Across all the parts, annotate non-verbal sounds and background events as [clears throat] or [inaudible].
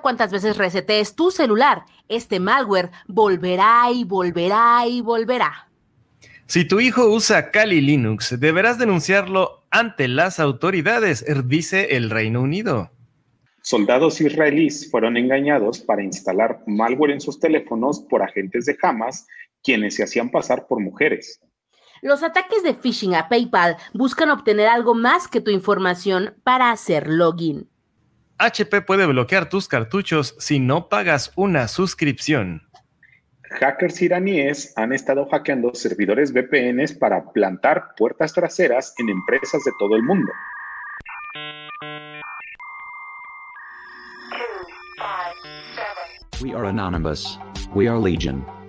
cuántas veces resetees tu celular, este malware volverá y volverá y volverá. Si tu hijo usa Kali Linux, deberás denunciarlo ante las autoridades, dice el Reino Unido. Soldados israelíes fueron engañados para instalar malware en sus teléfonos por agentes de Hamas, quienes se hacían pasar por mujeres. Los ataques de phishing a PayPal buscan obtener algo más que tu información para hacer login. HP puede bloquear tus cartuchos si no pagas una suscripción. Hackers iraníes han estado hackeando servidores VPNs para plantar puertas traseras en empresas de todo el mundo. We are anonymous. We are legion.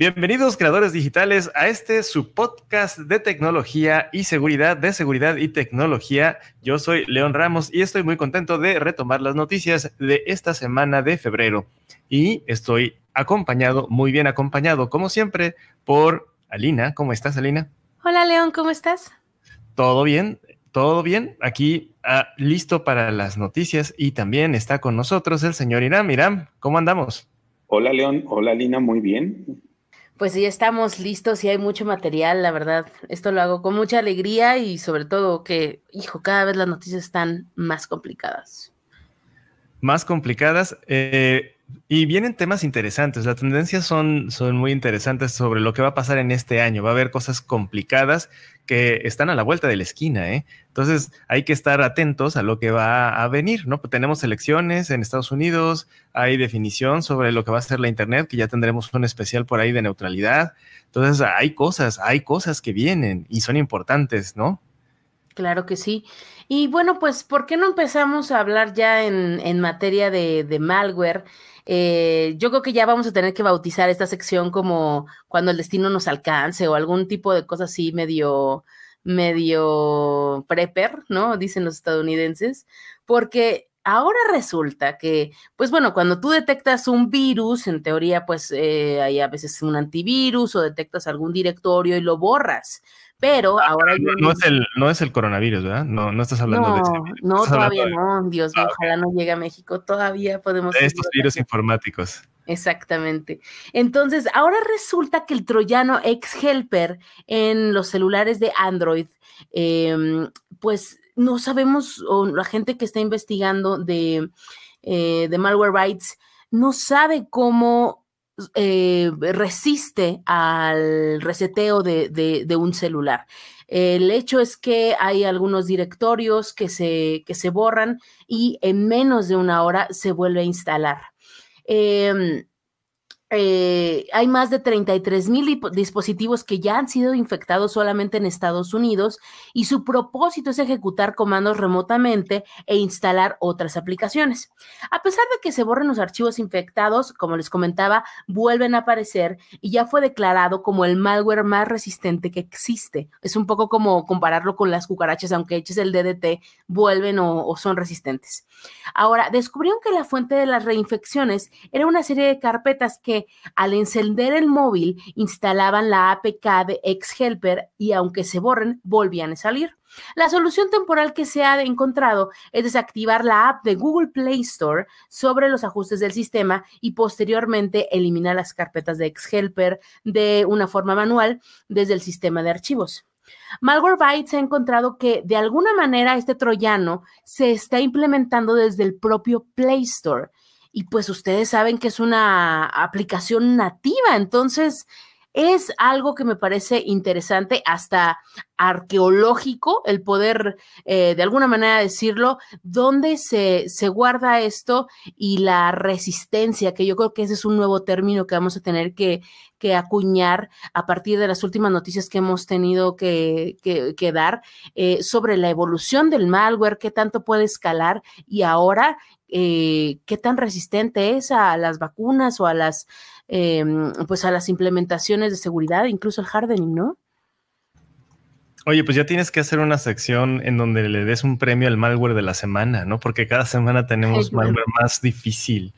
Bienvenidos creadores digitales a este su podcast de tecnología y seguridad, de seguridad y tecnología. Yo soy León Ramos y estoy muy contento de retomar las noticias de esta semana de febrero. Y estoy acompañado, muy bien acompañado, como siempre, por Alina. ¿Cómo estás, Alina? Hola, León, ¿cómo estás? Todo bien, todo bien. Aquí ah, listo para las noticias y también está con nosotros el señor Irán. Irán, ¿cómo andamos? Hola, León. Hola, Alina, muy bien pues ya estamos listos y hay mucho material, la verdad. Esto lo hago con mucha alegría y sobre todo que, hijo, cada vez las noticias están más complicadas. Más complicadas. Eh, y vienen temas interesantes, las tendencias son, son muy interesantes sobre lo que va a pasar en este año. Va a haber cosas complicadas que están a la vuelta de la esquina, ¿eh? Entonces hay que estar atentos a lo que va a venir, ¿no? Pues tenemos elecciones en Estados Unidos, hay definición sobre lo que va a ser la Internet, que ya tendremos un especial por ahí de neutralidad. Entonces hay cosas, hay cosas que vienen y son importantes, ¿no? Claro que sí. Y bueno, pues, ¿por qué no empezamos a hablar ya en, materia de, malware? Eh, yo creo que ya vamos a tener que bautizar esta sección como cuando el destino nos alcance o algún tipo de cosa así medio, medio prepper, ¿no? Dicen los estadounidenses, porque ahora resulta que, pues bueno, cuando tú detectas un virus, en teoría, pues eh, hay a veces un antivirus o detectas algún directorio y lo borras. Pero ah, ahora. No, es el, coronavirus, ¿verdad? No, no estás hablando de ese No, todavía no. Dios mío, ah, ojalá no llegue a México. Todavía podemos. estos virus informáticos. Exactamente. Entonces, ahora resulta que el troyano ex-helper en los celulares de Android, em, pues no sabemos, o la gente que está investigando de, eh, de Malware Rights, no sabe cómo eh, resiste al reseteo de, un celular. El hecho es que hay algunos directorios que se, que se borran y en menos de una hora se vuelve a instalar. Em, eh, hay más de 33 mil dispositivos que ya han sido infectados solamente en Estados Unidos y su propósito es ejecutar comandos remotamente e instalar otras aplicaciones. A pesar de que se borren los archivos infectados, como les comentaba, vuelven a aparecer y ya fue declarado como el malware más resistente que existe. Es un poco como compararlo con las cucarachas, aunque eches el DDT, vuelven o son resistentes. Ahora, descubrieron que la fuente de las reinfecciones era una serie de carpetas que al encender el móvil, instalaban la APK de Xhelper y aunque se borren, volvían a salir. La solución temporal que se ha encontrado es desactivar la app de Google Play Store sobre los ajustes del sistema y posteriormente eliminar las carpetas de Xhelper de una forma manual desde el sistema de archivos. Malwarebytes ha encontrado que de alguna manera este troyano se está implementando desde el propio Play Store, y pues ustedes saben que es una aplicación nativa, entonces es algo que me parece interesante, hasta arqueológico, el poder eh, de alguna manera decirlo, dónde se, se guarda esto y la resistencia, que yo creo que ese es un nuevo término que vamos a tener que, que acuñar a partir de las últimas noticias que hemos tenido que, que, dar eh, sobre la evolución del malware, qué tanto puede escalar y ahora eh, qué tan resistente es a las vacunas o a las Em, pues a las implementaciones de seguridad, incluso el hardening, ¿no? Oye, pues ya tienes que hacer una sección en donde le des un premio al malware de la semana, ¿no? Porque cada semana tenemos malware más difícil,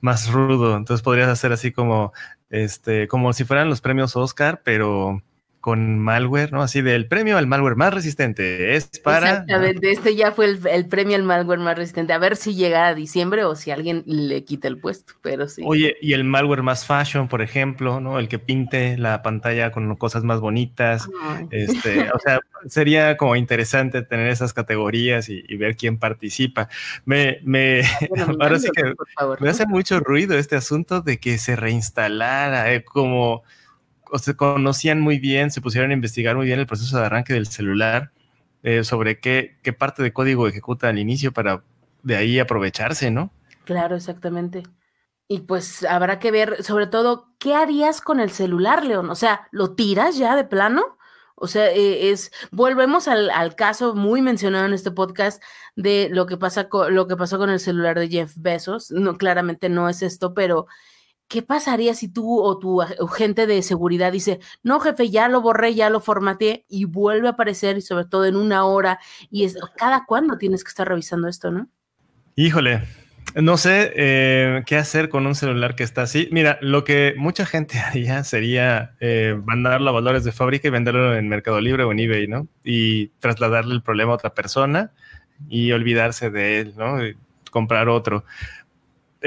más rudo. Entonces podrías hacer así como, este, como si fueran los premios Oscar, pero con malware, ¿no? Así del premio al malware más resistente. Es para. Exactamente, este ya fue el, premio al malware más resistente. A ver si llega a diciembre o si alguien le quita el puesto, pero sí. Oye, y el malware más fashion, por ejemplo, ¿no? El que pinte la pantalla con cosas más bonitas. Este, [laughs] o sea, sería como interesante tener esas categorías y, ver quién participa. Me, me ah, [laughs] que me hace mucho ruido este asunto de que se reinstalara, eh, como se conocían muy bien, se pusieron a investigar muy bien el proceso de arranque del celular, eh, sobre qué, qué parte de código ejecuta al inicio para de ahí aprovecharse, ¿no? Claro, exactamente. Y pues habrá que ver, sobre todo, ¿qué harías con el celular, León? O sea, ¿lo tiras ya de plano? O sea, eh, es, volvemos al, al, caso muy mencionado en este podcast de lo que, pasa con, lo que pasó con el celular de Jeff Bezos. No, claramente no es esto, pero ¿qué pasaría si tú o tu gente de seguridad dice, no jefe, ya lo borré, ya lo formateé y vuelve a aparecer y sobre todo en una hora y es cada cuándo tienes que estar revisando esto, ¿no? Híjole, no sé eh, qué hacer con un celular que está así. Mira, lo que mucha gente [laughs] haría sería eh, mandarlo a valores de fábrica y venderlo en Mercado Libre o en eBay, ¿no? Y trasladarle el problema a otra persona y olvidarse de él, ¿no? comprar otro.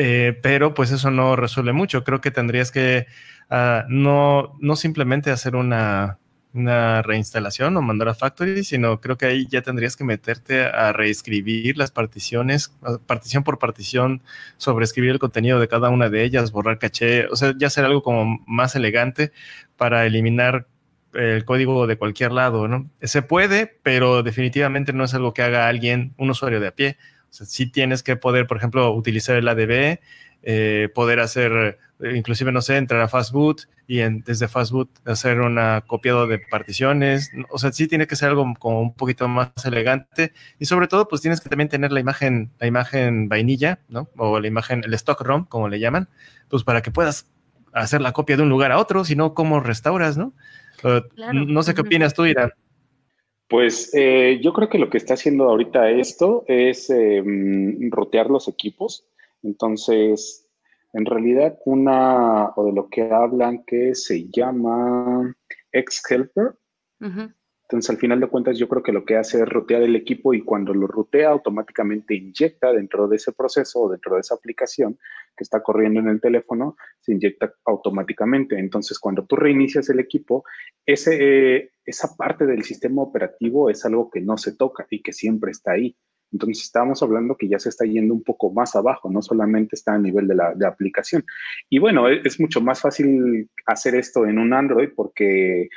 Eh, pero pues eso no resuelve mucho. Creo que tendrías que ah, no, no simplemente hacer una, una reinstalación o mandar a factory, sino creo que ahí ya tendrías que meterte a reescribir las particiones, ah, partición por partición, sobreescribir el contenido de cada una de ellas, borrar caché, o sea, ya hacer algo como más elegante para eliminar el código de cualquier lado, ¿no? Se puede, pero definitivamente no es algo que haga alguien, un usuario de a pie. O sea, sí tienes que poder, por ejemplo, utilizar el ADB, eh, poder hacer, eh, inclusive, no sé, entrar a Fastboot y en, desde Fastboot hacer una copiado de particiones. O sea, sí tiene que ser algo como un poquito más elegante y sobre todo, pues tienes que también tener la imagen, la imagen vainilla, ¿no? O la imagen, el stock ROM, como le llaman, pues para que puedas hacer la copia de un lugar a otro, sino cómo restauras, ¿no? No sé qué opinas tú, Irán. Pues eh, yo creo que lo que está haciendo ahorita esto es em, rotear los equipos. Entonces, en realidad, una o de lo que hablan que se llama Ex Helper, entonces, al final de cuentas, yo creo que lo que hace es rotear el equipo y cuando lo rotea, automáticamente inyecta dentro de ese proceso o dentro de esa aplicación que está corriendo en el teléfono, se inyecta automáticamente. Entonces, cuando tú reinicias el equipo, eh, esa parte del sistema operativo es algo que no se toca y que siempre está ahí. Entonces, estábamos hablando que ya se está yendo un poco más abajo, no solamente está a nivel de la aplicación. Y bueno, es mucho más fácil hacer esto en un Android porque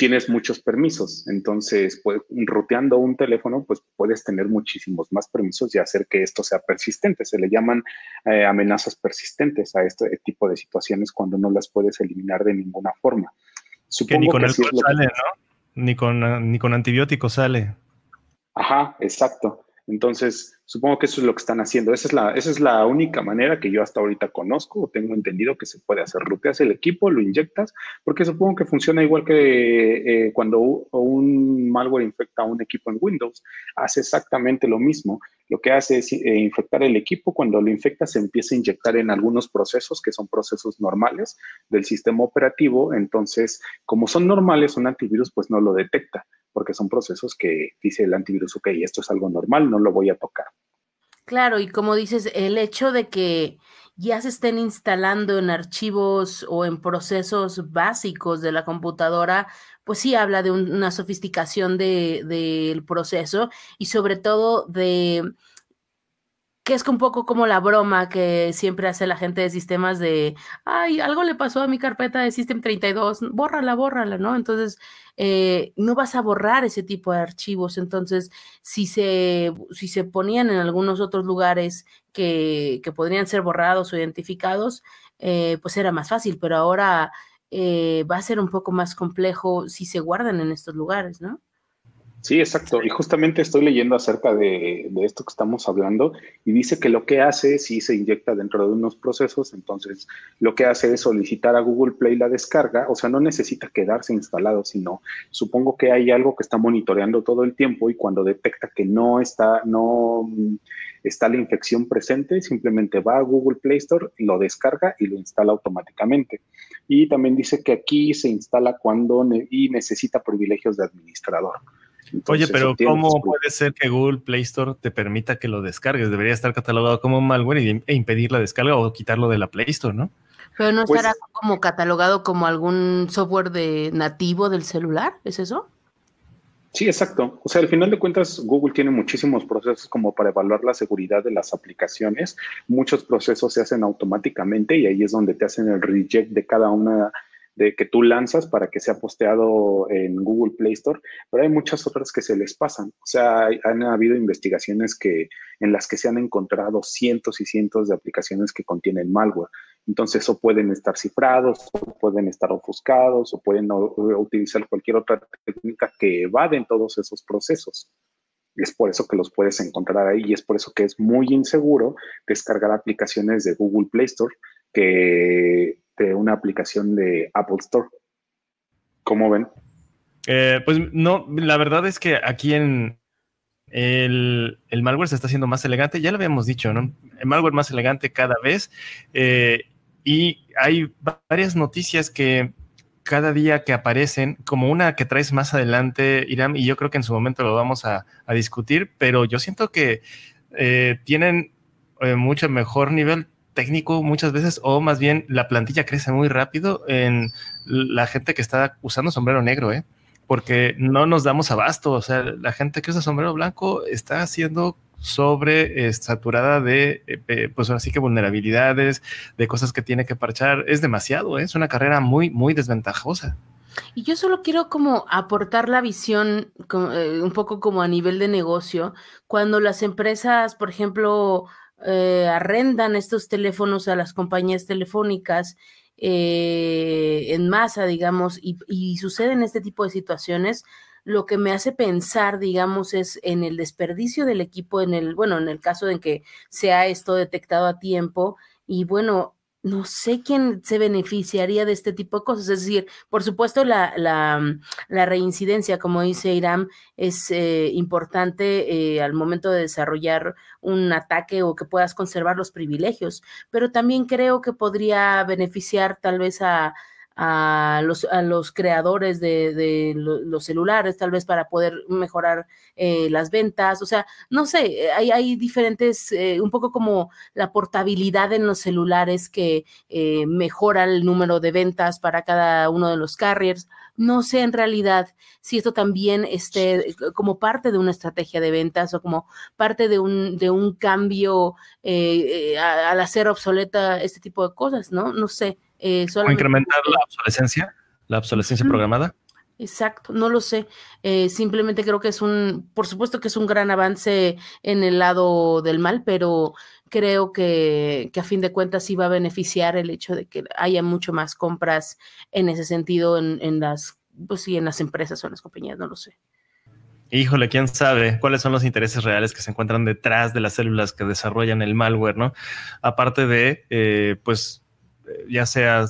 tienes muchos permisos. Entonces, pues, ruteando un teléfono, pues puedes tener muchísimos más permisos y hacer que esto sea persistente. Se le llaman eh, amenazas persistentes a este tipo de situaciones cuando no las puedes eliminar de ninguna forma. que ni con el sale, ¿no? Ni con, ni con antibióticos sale. Ajá, exacto. Entonces, Supongo que eso es lo que están haciendo. Esa es la, esa es la única manera que yo hasta ahorita conozco o tengo entendido que se puede hacer. Ruteas el equipo, lo inyectas, porque supongo que funciona igual que eh, cuando un malware infecta a un equipo en Windows. Hace exactamente lo mismo. Lo que hace es eh, infectar el equipo. Cuando lo infecta, se empieza a inyectar en algunos procesos que son procesos normales del sistema operativo. Entonces, como son normales, un antivirus pues no lo detecta porque son procesos que dice el antivirus, ok, esto es algo normal, no lo voy a tocar. Claro, y como dices, el hecho de que ya se estén instalando en archivos o en procesos básicos de la computadora, pues sí habla de una sofisticación del de, proceso y sobre todo de que es un poco como la broma que siempre hace la gente de sistemas de, ay, algo le pasó a mi carpeta de System 32, bórrala, bórrala, ¿no? Entonces, eh, no vas a borrar ese tipo de archivos. Entonces, si se, si se ponían en algunos otros lugares que, podrían ser borrados o identificados, eh, pues era más fácil, pero ahora eh, va a ser un poco más complejo si se guardan en estos lugares, ¿no? Sí, exacto. Y justamente estoy leyendo acerca de, esto que estamos hablando y dice que lo que hace, si se inyecta dentro de unos procesos, entonces lo que hace es solicitar a Google Play la descarga, o sea, no necesita quedarse instalado, sino supongo que hay algo que está monitoreando todo el tiempo y cuando detecta que no está, no mm, está la infección presente, simplemente va a Google Play Store, lo descarga y lo instala automáticamente. Y también dice que aquí se instala cuando y necesita privilegios de administrador. Oye, pero ¿cómo puede ser que Google Play Store te permita que lo descargues? Debería estar catalogado como malware e impedir la descarga o quitarlo de la Play Store, ¿no? Pero no pues estará como catalogado como algún software nativo del celular, ¿es eso? Sí, exacto. O sea, al final de cuentas, Google tiene muchísimos procesos como para evaluar la seguridad de las aplicaciones. Muchos procesos se hacen automáticamente y ahí es donde te hacen el reject de cada una que tú lanzas para que sea posteado en Google Play Store, pero hay muchas otras que se les pasan. O sea, han habido investigaciones que, en las que se han encontrado cientos y cientos de aplicaciones que contienen malware. Entonces, o pueden estar cifrados, o pueden estar ofuscados, o pueden utilizar cualquier otra técnica que evaden todos esos procesos. Es por eso que los puedes encontrar ahí y es por eso que es muy inseguro descargar aplicaciones de Google Play Store que este, una aplicación de Apple Store. ¿Cómo ven? Eh, pues no, la verdad es que aquí en el, el, malware se está haciendo más elegante, ya lo habíamos dicho, ¿no? El malware más elegante cada vez. Eh, y hay varias noticias que cada día que aparecen, como una que traes más adelante, Irán, y yo creo que en su momento lo vamos a, discutir, pero yo siento que eh, tienen mucho mejor nivel técnico muchas veces, o más bien la plantilla crece muy rápido en la gente que está usando sombrero negro, ¿eh? porque no nos damos abasto. O sea, la gente que usa sombrero blanco está siendo sobre eh, saturada de, eh, eh, pues así que vulnerabilidades, de cosas que tiene que parchar. Es demasiado, es una carrera muy, muy desventajosa. Y yo solo quiero como aportar la visión un poco como a nivel de negocio, cuando las empresas, por ejemplo, eh, arrendan estos teléfonos a las compañías telefónicas eh, en masa, digamos, y, y suceden este tipo de situaciones, lo que me hace pensar, digamos, es en el desperdicio del equipo, en el, bueno, en el caso de que sea esto detectado a tiempo, y bueno, no sé quién se beneficiaría de este tipo de cosas. Es decir, por supuesto, la, mm, reincidencia, como dice Irán, es eh, importante eh, al momento de desarrollar un ataque o que puedas conservar los privilegios, pero también creo que podría beneficiar tal vez a, a los, a los creadores de, los celulares, tal vez para poder mejorar eh, las ventas. O sea, no sé, hay, hay diferentes, eh, un poco como la portabilidad en los celulares que eh, mejora el número de ventas para cada uno de los carriers. No sé en realidad si esto también esté como parte de una estrategia de ventas o como parte de un, de un cambio al hacer obsoleta este tipo de cosas, ¿no? No sé. Eh, ¿O incrementar la obsolescencia? ¿La obsolescencia programada? Exacto, no lo sé. Eh, simplemente creo que es un, por supuesto que es un gran avance en el lado del mal, pero creo que, a fin de cuentas sí va a beneficiar el hecho de que haya mucho más compras en ese sentido en, las, pues sí, en las empresas o en las compañías, no lo sé. Híjole, quién sabe cuáles son los intereses reales que se encuentran detrás de las células que desarrollan el malware, ¿no? Aparte de, eh, pues, ya sea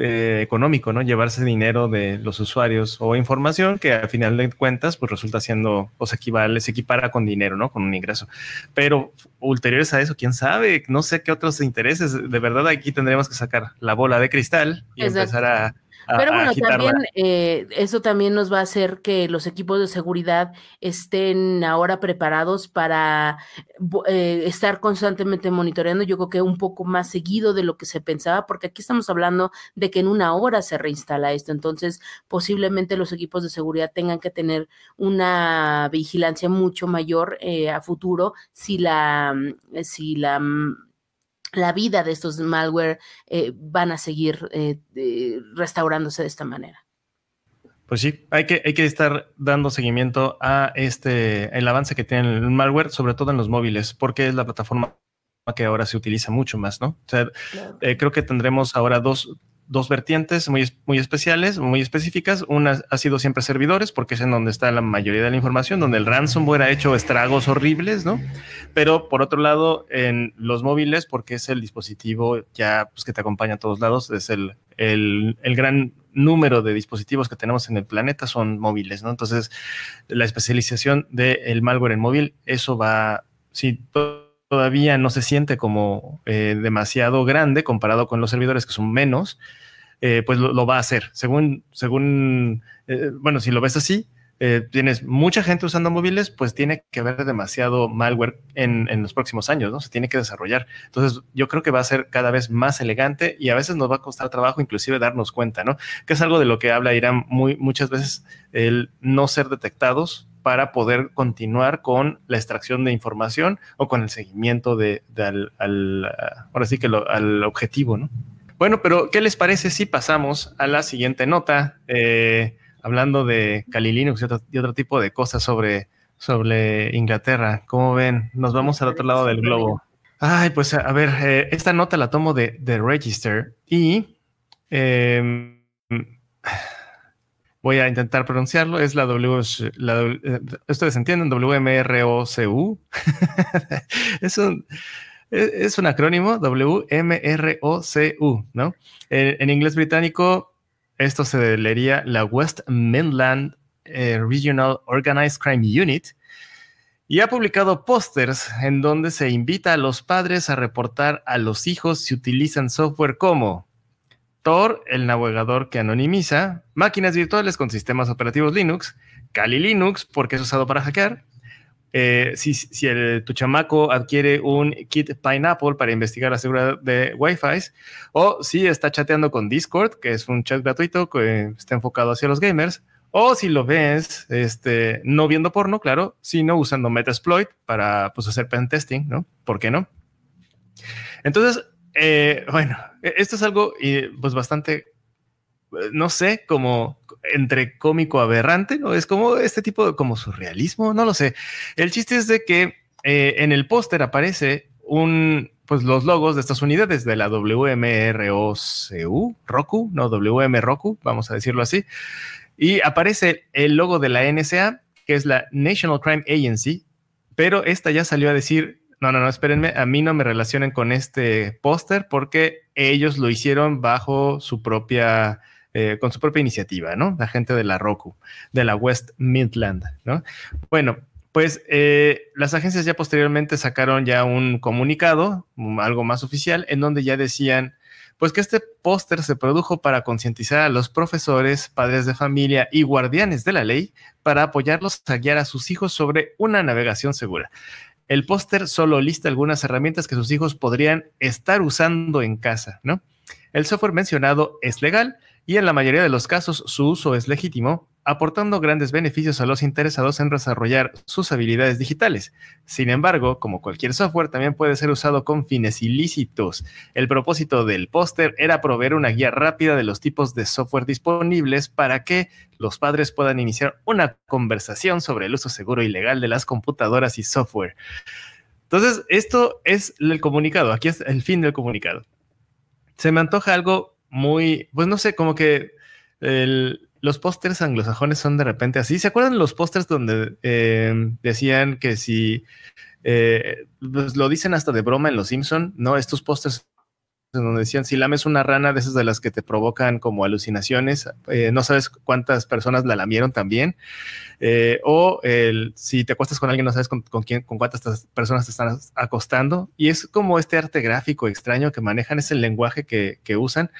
eh, económico, ¿no? Llevarse dinero de los usuarios o información que al final de cuentas, pues resulta siendo, o pues, se equivale, se equipara con dinero, ¿no? Con un ingreso. Pero ulteriores a eso, quién sabe, no sé qué otros intereses. De verdad, aquí tendremos que sacar la bola de cristal y empezar a pero bueno, también eh, eso también nos va a hacer que los equipos de seguridad estén ahora preparados para eh, estar constantemente monitoreando, yo creo que un poco más seguido de lo que se pensaba, porque aquí estamos hablando de que en una hora se reinstala esto, entonces posiblemente los equipos de seguridad tengan que tener una vigilancia mucho mayor eh, a futuro si la, si la mm, la vida de estos malware eh, van a seguir eh, restaurándose de esta manera. Pues sí, hay que, hay que estar dando seguimiento a este, el avance que tiene el malware, sobre todo en los móviles, porque es la plataforma que ahora se utiliza mucho más, ¿no? O sea, eh, creo que tendremos ahora dos, dos vertientes muy, muy especiales, muy específicas. Una ha sido siempre servidores, porque es en donde está la mayoría de la información, donde el ransomware ha hecho estragos horribles, ¿no? Pero por otro lado, en los móviles, porque es el dispositivo ya pues, que te acompaña a todos lados, es el, el, el gran número de dispositivos que tenemos en el planeta son móviles, ¿no? Entonces, la especialización del malware en móvil, eso va, sí, todo todavía no se siente como eh, demasiado grande comparado con los servidores que son menos, eh, pues lo, va a hacer. Según, según eh, bueno, si lo ves así, tienes mucha gente usando móviles, pues tiene que haber demasiado malware en, en los próximos años, ¿no? Se tiene que desarrollar. Entonces, yo creo que va a ser cada vez más elegante y a veces nos va a costar trabajo inclusive darnos cuenta, ¿no? Que es algo de lo que habla Irán muy, muchas veces, el no ser detectados para poder continuar con la extracción de información o con el seguimiento de, al, ahora sí que al objetivo, ¿no? Bueno, pero ¿qué les parece si pasamos a la siguiente nota? Eh, hablando de Kali Linux y otro, tipo de cosas sobre, sobre Inglaterra. ¿Cómo ven? Nos vamos al otro lado del globo. Ay, pues a, ver, eh, esta nota la tomo de, de Register y eh, voy a intentar pronunciarlo, es la W, eh, ustedes entienden, WMROCU. [laughs] es un... E, es un acrónimo WMROCU, ¿no? En, inglés británico, esto se leería la West Midland eh, Regional Organized Crime Unit, y ha publicado pósters en donde se invita a los padres a reportar a los hijos si utilizan software como Tor, el navegador que anonimiza, máquinas virtuales con sistemas operativos Linux, Kali Linux, porque es usado para hackear. Eh, si, tu chamaco adquiere un kit Pineapple para investigar la seguridad de Wi-Fi, o si está chateando con Discord, que es un chat gratuito que está enfocado hacia los gamers, o si lo ves, este, no viendo porno, claro, sino usando Metasploit para pues, hacer testing, ¿no? ¿Por qué no? Entonces, eh, bueno, e-, esto es algo pues bastante, eh, no sé, como entre cómico aberrante, ¿no? Es como este tipo de como surrealismo, no lo sé. El chiste es de que eh, en el póster aparece un, pues los logos de estas unidades de la WMROCU, Roku, no WM Roku, vamos a decirlo así. Y aparece el logo de la NSA, que es la National Crime Agency, pero esta ya salió a decir no, no, no, espérenme, a mí no me relacionen con este póster porque ellos lo hicieron bajo su propia, eh, con su propia iniciativa, ¿no? La gente de la Roku, de la West Midland, ¿no? Bueno, pues eh, las agencias ya posteriormente sacaron ya un comunicado, algo más oficial, en donde ya decían, pues que este póster se produjo para concientizar a los profesores, padres de familia y guardianes de la ley para apoyarlos a guiar a sus hijos sobre una navegación segura. El póster solo lista algunas herramientas que sus hijos podrían estar usando en casa, ¿no? El software mencionado es legal, y en la mayoría de los casos su uso es legítimo, aportando grandes beneficios a los interesados en desarrollar sus habilidades digitales. Sin embargo, como cualquier software, también puede ser usado con fines ilícitos. El propósito del póster era proveer una guía rápida de los tipos de software disponibles para que los padres puedan iniciar una conversación sobre el uso seguro y legal de las computadoras y software. Entonces, esto es el comunicado. Aquí es el fin del comunicado. Se me antoja algo muy, pues no sé, como que los pósters anglosajones son de repente así. ¿Se acuerdan los pósters donde eh, decían que si eh, pues lo dicen hasta de broma en Los Simpson, no, estos pósters donde decían, si lames una rana de esas de las que te provocan como alucinaciones, eh, no sabes cuántas personas la lamieron también, eh, o si te acuestas con alguien, no sabes con, quién, con cuántas personas te están acostando, y es como este arte gráfico extraño que manejan, es el lenguaje que, usan,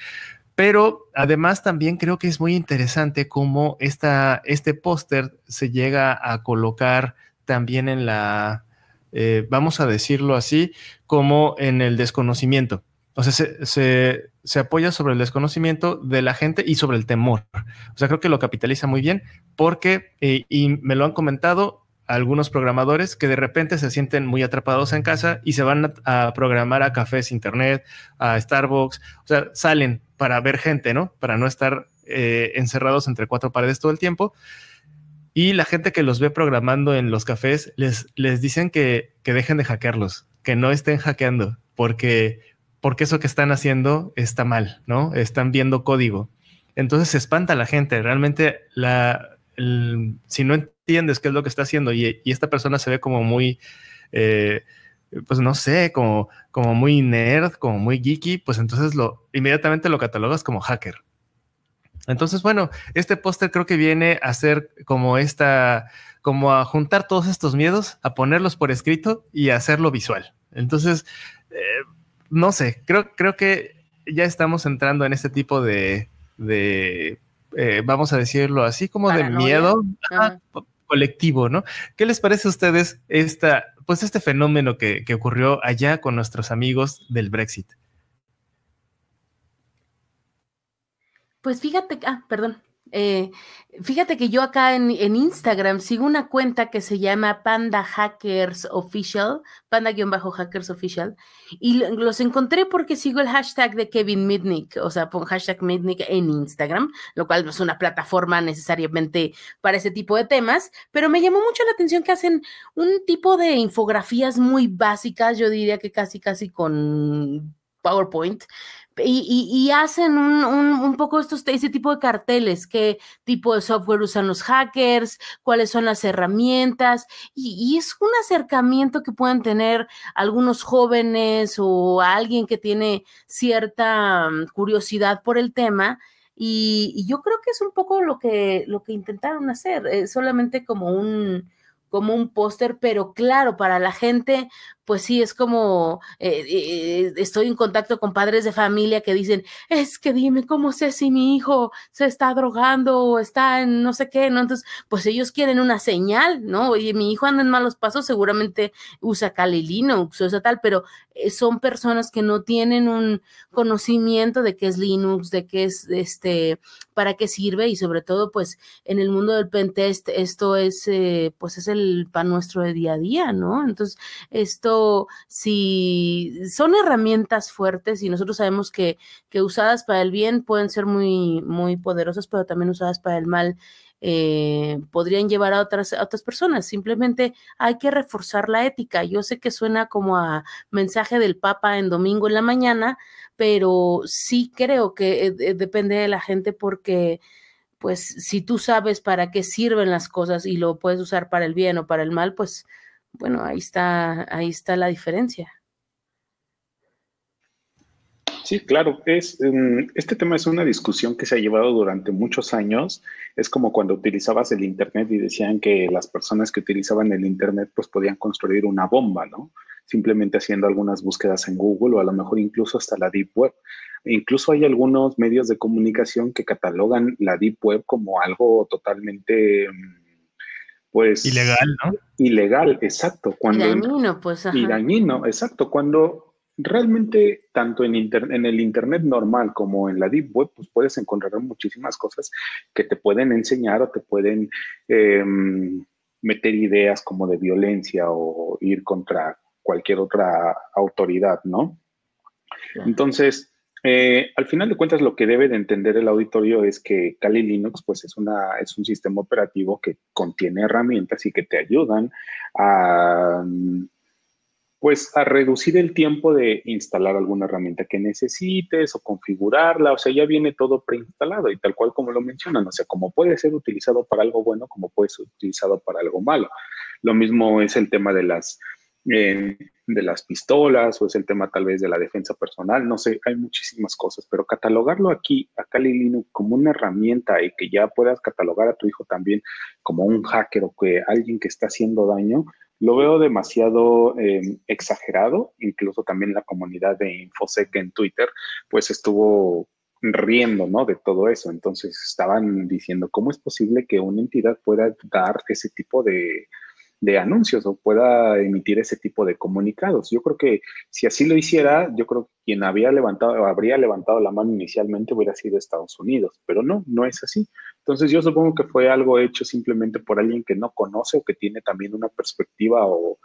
pero además también creo que es muy interesante cómo este póster se llega a colocar también en la, eh, vamos a decirlo así, como en el desconocimiento o sea, se, apoya sobre el desconocimiento de la gente y sobre el temor. O sea, creo que lo capitaliza muy bien porque, eh, y me lo han comentado algunos programadores que de repente se sienten muy atrapados en casa y se van a, programar a cafés, internet, a Starbucks, o sea, salen para ver gente, ¿no? Para no estar eh, encerrados entre cuatro paredes todo el tiempo. Y la gente que los ve programando en los cafés les, les dicen que dejen de hackearlos, que no estén hackeando, porque porque eso que están haciendo está mal, ¿no? Están viendo código. Entonces se espanta a la gente. Realmente, la, si no entiendes qué es lo que está haciendo y, esta persona se ve como muy, eh, pues no sé, como, como muy nerd, como muy geeky, pues entonces lo inmediatamente lo catalogas como hacker. Entonces, bueno, este póster creo que viene a ser como esta, como a juntar todos estos miedos, a ponerlos por escrito y a hacerlo visual. Entonces, eh, no sé, creo, creo que ya estamos entrando en este tipo de, eh, vamos a decirlo así, como de miedo colectivo, ¿no? ¿Qué les parece a ustedes pues este fenómeno que, que ocurrió allá con nuestros amigos del Brexit? Pues fíjate, ah, perdón. Eh, fíjate que yo acá en, Instagram sigo una cuenta que se llama Panda Hackers Official, Panda-Hackers Official, y los encontré porque sigo el hashtag de Kevin Mitnick, o sea, pon hashtag Mitnick en Instagram, lo cual no es una plataforma necesariamente para ese tipo de temas, pero me llamó mucho la atención que hacen un tipo de infografías muy básicas, yo diría que casi, casi con PowerPoint, y, hacen un, poco estos, este tipo de carteles, qué tipo de software usan los hackers, cuáles son las herramientas, y, es un acercamiento que pueden tener algunos jóvenes o alguien que tiene cierta mm, curiosidad por el tema. Y, yo creo que es un poco lo que, lo que intentaron hacer, eh, solamente como un, como un póster, pero claro, para la gente pues sí, es como eh, eh, eh, estoy en contacto con padres de familia que dicen, es que dime, ¿cómo sé si mi hijo se está drogando o está en no sé qué? ¿no? Entonces, pues ellos quieren una señal, ¿no? Y mi hijo anda en malos pasos, seguramente usa Linux o usa tal, pero son personas que no tienen un conocimiento de qué es Linux, de qué es este, para qué sirve y sobre todo, pues en el mundo del pentest, esto es, pues es el pan nuestro de día a día, ¿no? Entonces, esto si son herramientas fuertes y nosotros sabemos que, que usadas para el bien pueden ser muy, muy poderosas, pero también usadas para el mal eh, podrían llevar a otras, otras personas. Simplemente hay que reforzar la ética. Yo sé que suena como a mensaje del Papa en domingo en la mañana, pero sí creo que eh, depende de la gente porque pues si tú sabes para qué sirven las cosas y lo puedes usar para el bien o para el mal, pues bueno, ahí está, ahí está la diferencia. Sí, claro, es, em, este tema es una discusión que se ha llevado durante muchos años. Es como cuando utilizabas el Internet y decían que las personas que utilizaban el Internet pues podían construir una bomba, ¿no? Simplemente haciendo algunas búsquedas en Google o a lo mejor incluso hasta la Deep Web. Incluso hay algunos medios de comunicación que catalogan la Deep Web como algo totalmente em, pues... Ilegal, ¿no? Ilegal, exacto. Cuando, y dañino, pues. Y dañino, exacto. Cuando realmente tanto en, en el Internet normal como en la Deep Web, pues puedes encontrar muchísimas cosas que te pueden enseñar o te pueden em, meter ideas como de violencia o ir contra cualquier otra autoridad, ¿no? Entonces, eh, al final de cuentas, lo que debe de entender el auditorio es que Kali Linux pues, es, una, es un sistema operativo que contiene herramientas y que te ayudan a, pues, a reducir el tiempo de instalar alguna herramienta que necesites o configurarla. O sea, ya viene todo preinstalado y tal cual como lo mencionan. O sea, como puede ser utilizado para algo bueno, como puede ser utilizado para algo malo. Lo mismo es el tema de las de las pistolas o es el tema tal vez de la defensa personal, no sé, hay muchísimas cosas, pero catalogarlo aquí, a Cali como una herramienta y que ya puedas catalogar a tu hijo también como un hacker o que alguien que está haciendo daño, lo veo demasiado em, exagerado, incluso también la comunidad de InfoSec en Twitter, pues estuvo riendo, ¿no? De todo eso. Entonces estaban diciendo, ¿cómo es posible que una entidad pueda dar ese tipo de, de anuncios o pueda emitir ese tipo de comunicados. Yo creo que si así lo hiciera, yo creo que quien había levantado, habría levantado la mano inicialmente hubiera sido Estados Unidos, pero no, no es así. Entonces yo supongo que fue algo hecho simplemente por alguien que no conoce o que tiene también una perspectiva o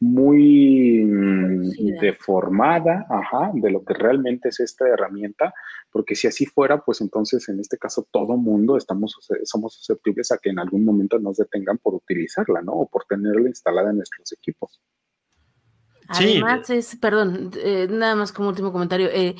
muy mm, deformada ajá, de lo que realmente es esta herramienta, porque si así fuera, pues entonces en este caso todo mundo estamos, somos susceptibles a que en algún momento nos detengan por utilizarla, ¿no? por tenerla instalada en nuestros equipos. Además, es, perdón, eh, nada más como último comentario. Eh,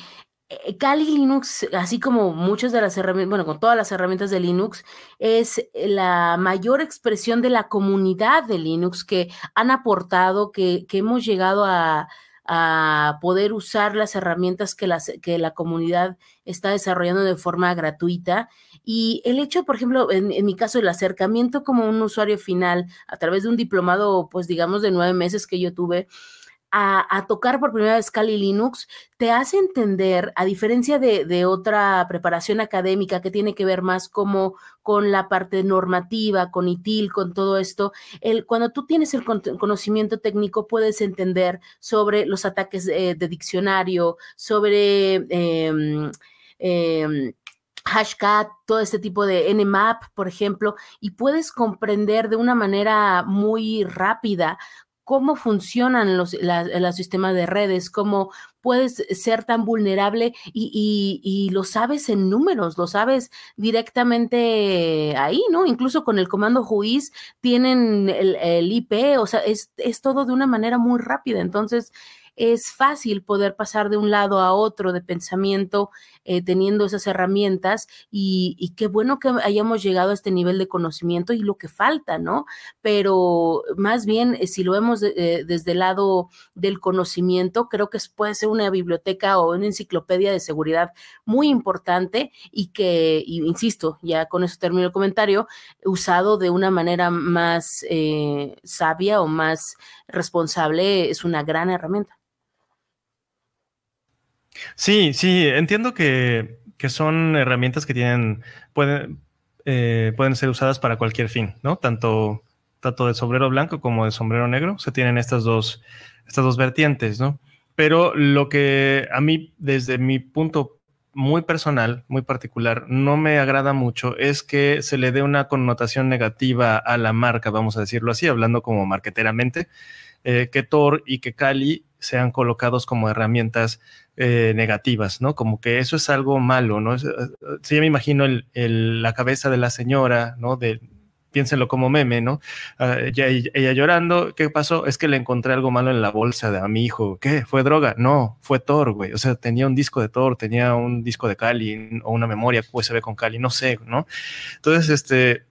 eh, Cali Linux, así como muchas de las herramientas, bueno, con todas las herramientas de Linux, es la mayor expresión de la comunidad de Linux que han aportado, que hemos llegado a, a poder usar las herramientas que, las, que la comunidad está desarrollando de forma gratuita. Y el hecho, por ejemplo, en, mi caso, el acercamiento como un usuario final a través de un diplomado, pues digamos, de nueve meses que yo tuve, a, tocar por primera vez Kali Linux, te hace entender, a diferencia de, otra preparación académica que tiene que ver más como con la parte normativa, con ITIL, con todo esto, el, cuando tú tienes el conocimiento técnico puedes entender sobre los ataques eh, de diccionario, sobre... Em, em, Hashcat, todo este tipo de NMAP, por ejemplo, y puedes comprender de una manera muy rápida cómo funcionan los, sistemas de redes, cómo puedes ser tan vulnerable y, lo sabes en números, lo sabes directamente ahí, ¿no? Incluso con el comando juiz tienen el, IP, o sea, es, es todo de una manera muy rápida. Entonces, es fácil poder pasar de un lado a otro de pensamiento eh, teniendo esas herramientas y, qué bueno que hayamos llegado a este nivel de conocimiento y lo que falta, ¿no? Pero más bien, eh, si lo vemos eh, desde el lado del conocimiento, creo que puede ser una biblioteca o una enciclopedia de seguridad muy importante y que, insisto, ya con eso termino el comentario, usado de una manera más sabia o más responsable, es una gran herramienta. Sí, sí, entiendo que, que son herramientas que tienen, pueden, eh, pueden ser usadas para cualquier fin, ¿no? Tanto, tanto de sombrero blanco como de sombrero negro. se tienen estas dos, estas dos vertientes, ¿no? Pero lo que a mí, desde mi punto muy personal, muy particular, no me agrada mucho es que se le dé una connotación negativa a la marca, vamos a decirlo así, hablando como marqueteramente. Eh, que Thor y que Cali sean colocados como herramientas eh, negativas, ¿no? Como que eso es algo malo, ¿no? Si yo eh, me imagino la cabeza de la señora, ¿no? De, piénsenlo como meme, ¿no? Ah, ella, llorando, ¿qué pasó? Es que le encontré algo malo en la bolsa de a mi hijo. ¿Qué? ¿Fue droga? No, fue Thor, güey. O sea, tenía un disco de Thor, tenía un disco de Cali o una memoria ve con Cali, no sé, ¿no? Entonces, este,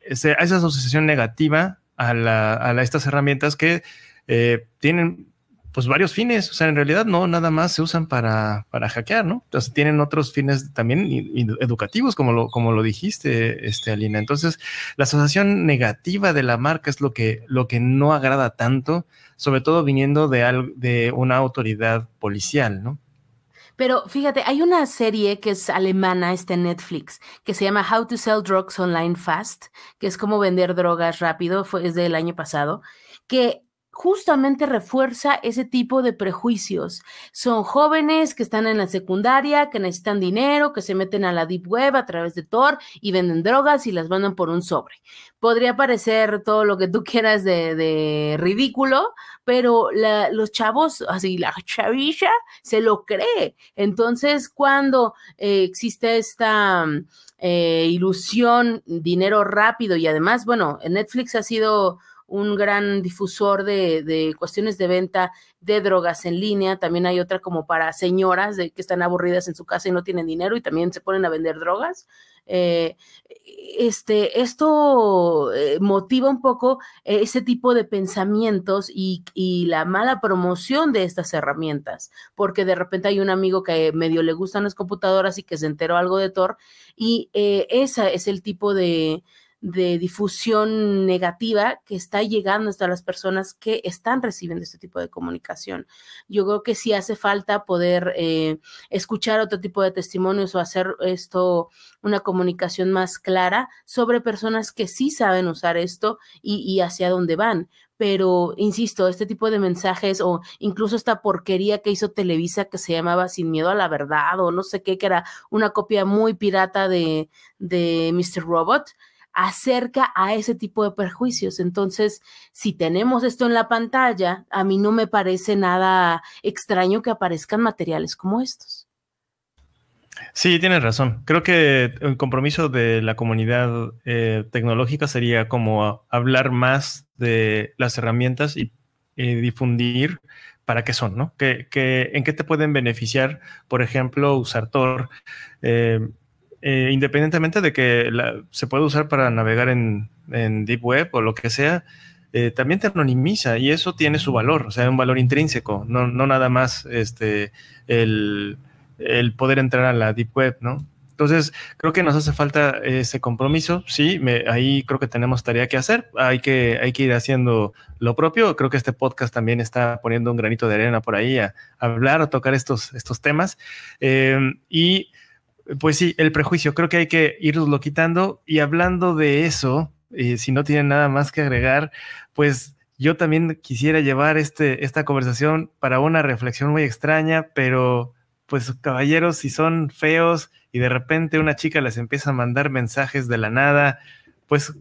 esa asociación negativa a, estas herramientas que eh, tienen pues varios fines, o sea, en realidad no nada más se usan para, para hackear, ¿no? Entonces tienen otros fines también educativos, como lo, como lo dijiste, este, Alina. Entonces, la asociación negativa de la marca es lo que, lo que no agrada tanto, sobre todo viniendo de, de una autoridad policial, ¿no? Pero fíjate, hay una serie que es alemana, este en Netflix, que se llama How to Sell Drugs Online Fast, que es como vender drogas rápido, es del año pasado, que justamente refuerza ese tipo de prejuicios. Son jóvenes que están en la secundaria, que necesitan dinero, que se meten a la deep web a través de Tor y venden drogas y las mandan por un sobre. Podría parecer todo lo que tú [laughs] quieras de, ridículo, pero los chavos, así la chavilla, se lo cree. Entonces, cuando eh, existe esta... Eh, ilusión, dinero rápido y además, bueno, Netflix ha sido un gran difusor de, cuestiones de venta de drogas en línea. También hay otra como para señoras de, que están aburridas en su casa y no tienen dinero y también se ponen a vender drogas. Eh, este, esto eh, motiva un poco ese tipo de pensamientos y, la mala promoción de estas herramientas, porque de repente hay un amigo que medio le gustan las computadoras y que se enteró algo de Thor y eh, ese es el tipo de, de difusión negativa que está llegando hasta las personas que están recibiendo este tipo de comunicación. Yo creo que sí hace falta poder eh, escuchar otro tipo de testimonios o hacer esto una comunicación más clara sobre personas que sí saben usar esto y, hacia dónde van. Pero, insisto, este tipo de mensajes o incluso esta porquería que hizo Televisa que se llamaba Sin Miedo a la Verdad o no sé qué, que era una copia muy pirata de, de Mr. Robot, acerca a ese tipo de perjuicios. Entonces, si tenemos esto en la pantalla, a mí no me parece nada extraño que aparezcan materiales como estos. Sí, tienes razón. Creo que el compromiso de la comunidad eh, tecnológica sería como hablar más de las herramientas y eh, difundir para qué son, ¿no? en qué te pueden beneficiar, por ejemplo, usar Tor? Eh, eh, independientemente de que se puede usar para navegar en, Deep Web o lo que sea, eh, también te anonimiza y eso tiene su valor, o sea, un valor intrínseco, no, nada más este, el, poder entrar a la Deep Web, ¿no? Entonces, creo que nos hace falta ese compromiso, sí, me, ahí creo que tenemos tarea que hacer, hay que, hay que ir haciendo lo propio, creo que este podcast también está poniendo un granito de arena por ahí a, hablar, o tocar estos, estos temas. Eh, y pues sí, el prejuicio, creo que hay que irlo quitando. Y hablando de eso, y eh, si no tienen nada más que agregar, pues yo también quisiera llevar este, esta conversación para una reflexión muy extraña, pero pues caballeros, si son feos y de repente una chica les empieza a mandar mensajes de la nada, pues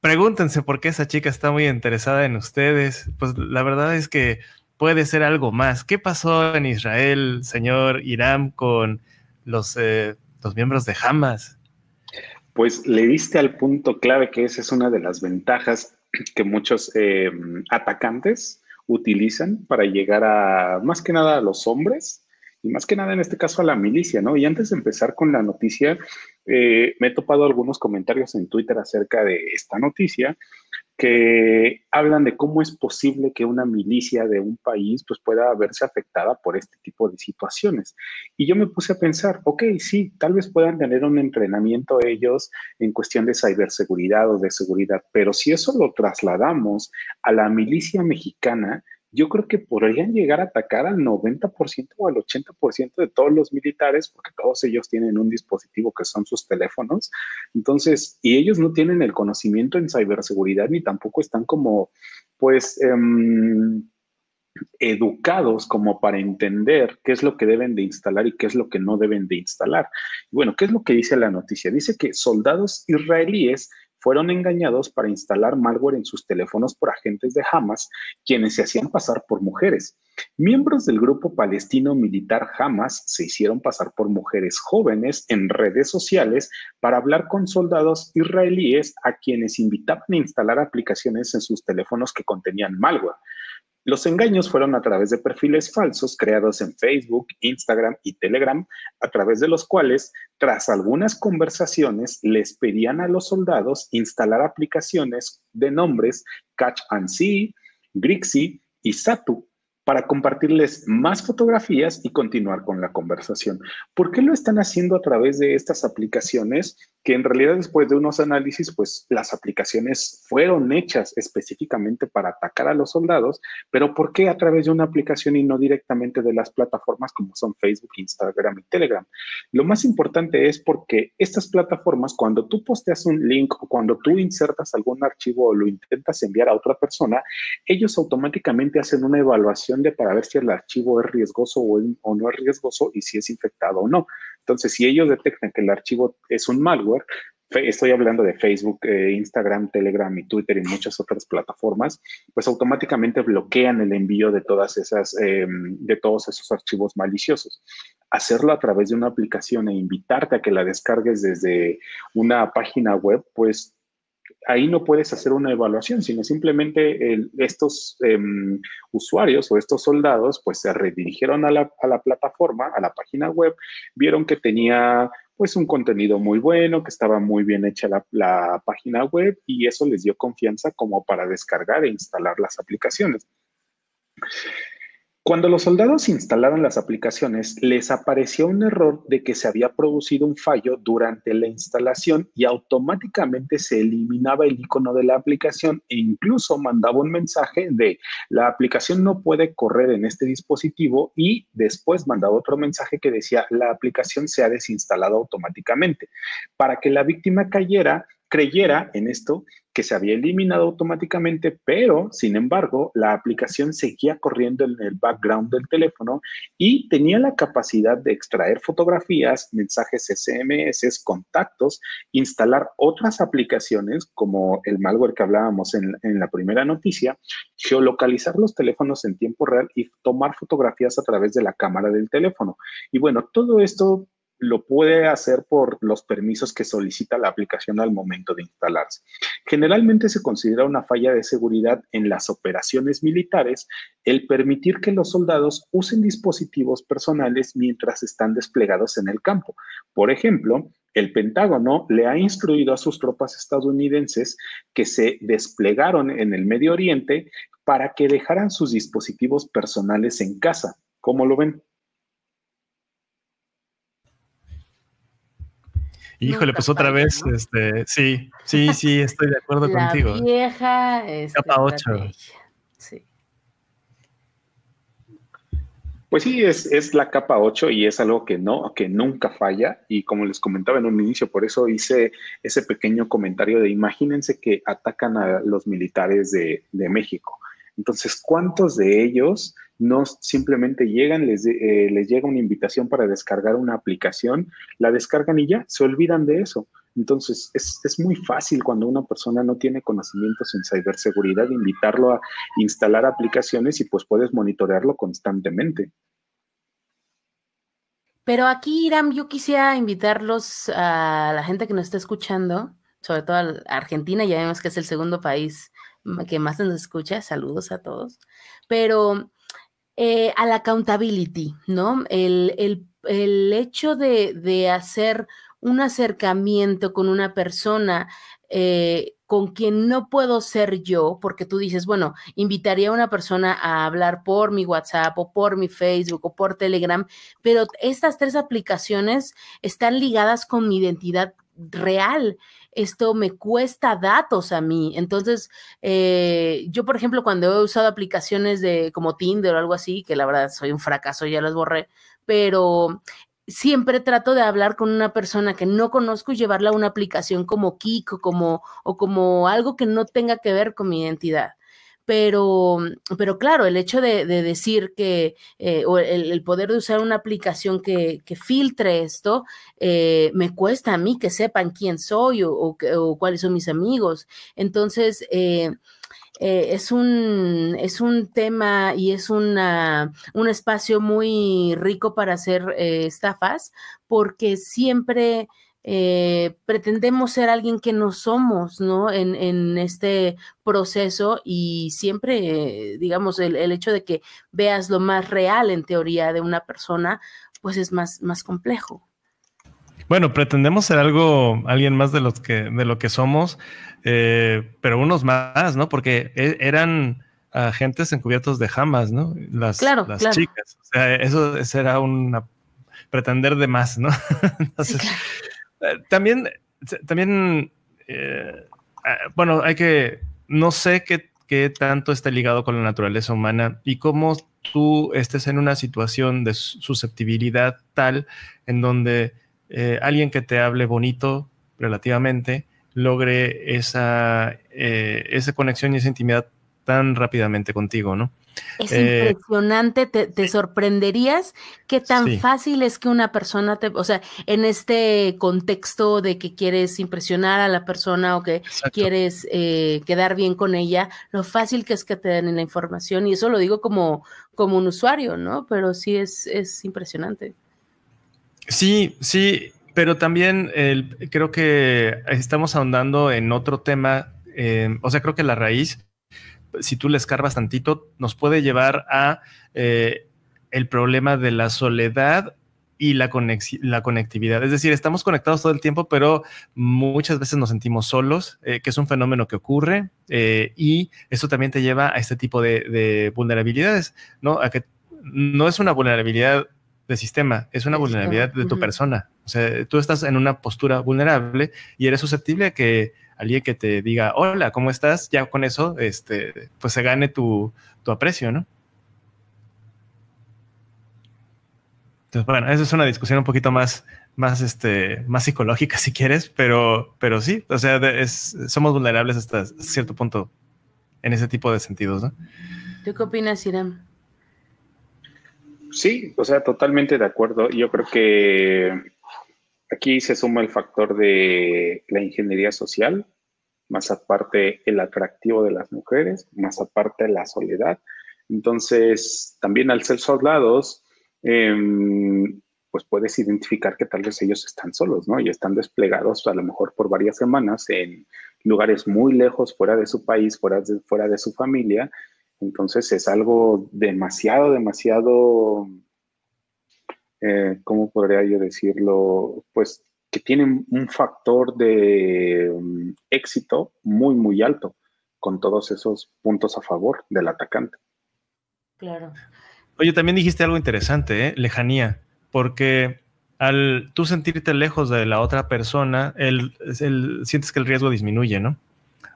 pregúntense por qué esa chica está muy interesada en ustedes. Pues la verdad es que puede ser algo más. ¿Qué pasó en Israel, señor Irán, con los, eh, los miembros de Hamas. Pues le diste al punto clave que esa es una de las ventajas que muchos eh, atacantes utilizan para llegar a, más que nada, a los hombres y más que nada en este caso a la milicia, ¿no? Y antes de empezar con la noticia, eh, me he topado algunos comentarios en Twitter acerca de esta noticia que hablan de cómo es posible que una milicia de un país pues, pueda verse afectada por este tipo de situaciones. Y yo me puse a pensar, ok, sí, tal vez puedan tener un entrenamiento ellos en cuestión de ciberseguridad o de seguridad, pero si eso lo trasladamos a la milicia mexicana, yo creo que podrían llegar a atacar al 90% o al 80% de todos los militares, porque todos ellos tienen un dispositivo que son sus teléfonos. Entonces, y ellos no tienen el conocimiento en ciberseguridad ni tampoco están como, pues, em, educados como para entender qué es lo que deben de instalar y qué es lo que no deben de instalar. Bueno, ¿qué es lo que dice la noticia? Dice que soldados israelíes fueron engañados para instalar malware en sus teléfonos por agentes de Hamas, quienes se hacían pasar por mujeres. Miembros del grupo palestino militar Hamas se hicieron pasar por mujeres jóvenes en redes sociales para hablar con soldados israelíes a quienes invitaban a instalar aplicaciones en sus teléfonos que contenían malware. Los engaños fueron a través de perfiles falsos creados en Facebook, Instagram y Telegram, a través de los cuales, tras algunas conversaciones, les pedían a los soldados instalar aplicaciones de nombres Catch and See, Grixy y Satu para compartirles más fotografías y continuar con la conversación. ¿Por qué lo están haciendo a través de estas aplicaciones? que en realidad después de unos análisis, pues las aplicaciones fueron hechas específicamente para atacar a los soldados, pero ¿por qué a través de una aplicación y no directamente de las plataformas como son Facebook, Instagram y Telegram? Lo más importante es porque estas plataformas, cuando tú posteas un link o cuando tú insertas algún archivo o lo intentas enviar a otra persona, ellos automáticamente hacen una evaluación de para ver si el archivo es riesgoso o, o no es riesgoso y si es infectado o no. Entonces, si ellos detectan que el archivo es un malware, estoy hablando de Facebook, eh, Instagram, Telegram y Twitter y muchas otras plataformas, pues automáticamente bloquean el envío de todas esas, em, de todos esos archivos maliciosos. Hacerlo a través de una aplicación e invitarte a que la descargues desde una página web, pues ahí no puedes hacer una evaluación, sino simplemente estos em, usuarios o estos soldados pues se redirigieron a la, plataforma, a la página web, vieron que tenía pues un contenido muy bueno, que estaba muy bien hecha la página web y eso les dio confianza como para descargar e instalar las aplicaciones. Cuando los soldados instalaron las aplicaciones, les apareció un error de que se había producido un fallo durante la instalación y automáticamente se eliminaba el icono de la aplicación e incluso mandaba un mensaje de la aplicación no puede correr en este dispositivo y después mandaba otro mensaje que decía la aplicación se ha desinstalado automáticamente. Para que la víctima cayera, creyera en esto que se había eliminado automáticamente, pero sin embargo la aplicación seguía corriendo en el background del teléfono y tenía la capacidad de extraer fotografías, mensajes SMS, contactos, instalar otras aplicaciones como el malware que hablábamos en, la primera noticia, geolocalizar los teléfonos en tiempo real y tomar fotografías a través de la cámara del teléfono. Y bueno, todo esto lo puede hacer por los permisos que solicita la aplicación al momento de instalarse. Generalmente se considera una falla de seguridad en las operaciones militares el permitir que los soldados usen dispositivos personales mientras están desplegados en el campo. Por ejemplo, el Pentágono le ha instruido a sus tropas estadounidenses que se desplegaron en el Medio Oriente para que dejaran sus dispositivos personales en casa. ¿Cómo lo ven? Híjole, pues otra vez, este, sí, sí, [laughs] sí, estoy de acuerdo la contigo. Vieja capa este, 8. Pues sí, es, la capa 8 y es algo que no, que nunca falla. Y como les comentaba en un inicio, por eso hice ese pequeño comentario de imagínense que atacan a los militares de, de México. Entonces, ¿cuántos de ellos no simplemente llegan, les, eh, les llega una invitación para descargar una aplicación, la descargan y ya, se olvidan de eso. Entonces, es, es, muy fácil cuando una persona no tiene conocimientos en ciberseguridad invitarlo a instalar aplicaciones y pues puedes monitorearlo constantemente. Pero aquí, Iram, yo quisiera invitarlos a la gente que nos está escuchando, sobre todo a Argentina, ya vemos que es el segundo país que más nos escucha, saludos a todos, pero eh, a la accountability, ¿no? El, hecho de, hacer un acercamiento con una persona eh, con quien no puedo ser yo, porque tú dices, bueno, invitaría a una persona a hablar por mi WhatsApp o por mi Facebook o por Telegram, pero estas tres aplicaciones están ligadas con mi identidad real esto me cuesta datos a mí. Entonces, eh, yo, por ejemplo, cuando he usado aplicaciones de como Tinder o algo así, que la verdad soy un fracaso, ya las borré, pero siempre trato de hablar con una persona que no conozco y llevarla a una aplicación como Kik como, o como algo que no tenga que ver con mi identidad pero, claro, el hecho de, decir que, eh, o el, poder de usar una aplicación que, filtre esto, eh, me cuesta a mí que sepan quién soy o, cuáles son mis amigos. Entonces, eh, es, un, tema y es un espacio muy rico para hacer estafas porque siempre eh, pretendemos ser alguien que no somos, ¿no? En, este proceso y siempre, eh, digamos, el, hecho de que veas lo más real en teoría de una persona, pues es más, más complejo. Bueno, pretendemos ser algo, alguien más de, los que, de lo que somos, eh, pero unos más, ¿no? Porque e, eran agentes encubiertos de jamás, ¿no? Las, chicas. O sea, eso, era una pretender de más, ¿no? [laughs] Eh, también, también eh, eh, bueno, hay que, no sé qué, qué, tanto está ligado con la naturaleza humana y cómo tú estés en una situación de susceptibilidad tal en donde alguien que te hable bonito relativamente logre esa, esa conexión y esa intimidad tan rápidamente contigo, ¿no? Es eh, impresionante, te, sorprenderías qué tan fácil es que una persona te, o sea, en este contexto de que quieres impresionar a la persona o que quieres eh, quedar bien con ella, lo fácil que es que te den la información, y eso lo digo como, como un usuario, ¿no? Pero sí es, es impresionante. Sí, sí, pero también creo que estamos ahondando en otro tema, eh, o sea, creo que la raíz si tú le escarbas tantito, nos puede llevar a eh, el problema de la soledad y la, la, conectividad. Es decir, estamos conectados todo el tiempo, pero muchas veces nos sentimos solos, eh, que es un fenómeno que ocurre eh, y eso también te lleva a este tipo de, de vulnerabilidades, ¿no? A que no es una vulnerabilidad de sistema, es una vulnerabilidad de tu persona. O sea, tú estás en una postura vulnerable y eres susceptible a que alguien que te diga, hola, ¿cómo estás? Ya con eso, este, pues se gane tu, aprecio, ¿no? Entonces, bueno, eso es una discusión un poquito más, más, este, más psicológica [laughs] si quieres, pero, pero sí, o sea, somos vulnerables hasta cierto punto en ese tipo de sentidos, ¿no? ¿Tú qué opinas, Irán? sí, o sea, totalmente de acuerdo. Yo creo que aquí se suma el factor de la ingeniería social, más aparte el atractivo de las mujeres, más aparte la soledad. Entonces, también al ser soldados, em, pues puedes identificar que tal vez ellos están solos, ¿no? Y están desplegados a lo mejor por varias semanas en lugares muy lejos, fuera de su país, fuera fuera de su familia, entonces es algo demasiado, demasiado, eh, ¿cómo podría yo decirlo? Pues que tiene un factor de mm, éxito muy, muy alto con todos esos puntos a favor del atacante. Claro. Oye, también dijiste algo interesante, ¿eh? lejanía, porque al tú sentirte lejos de la otra persona, el, sientes que el riesgo disminuye, ¿no?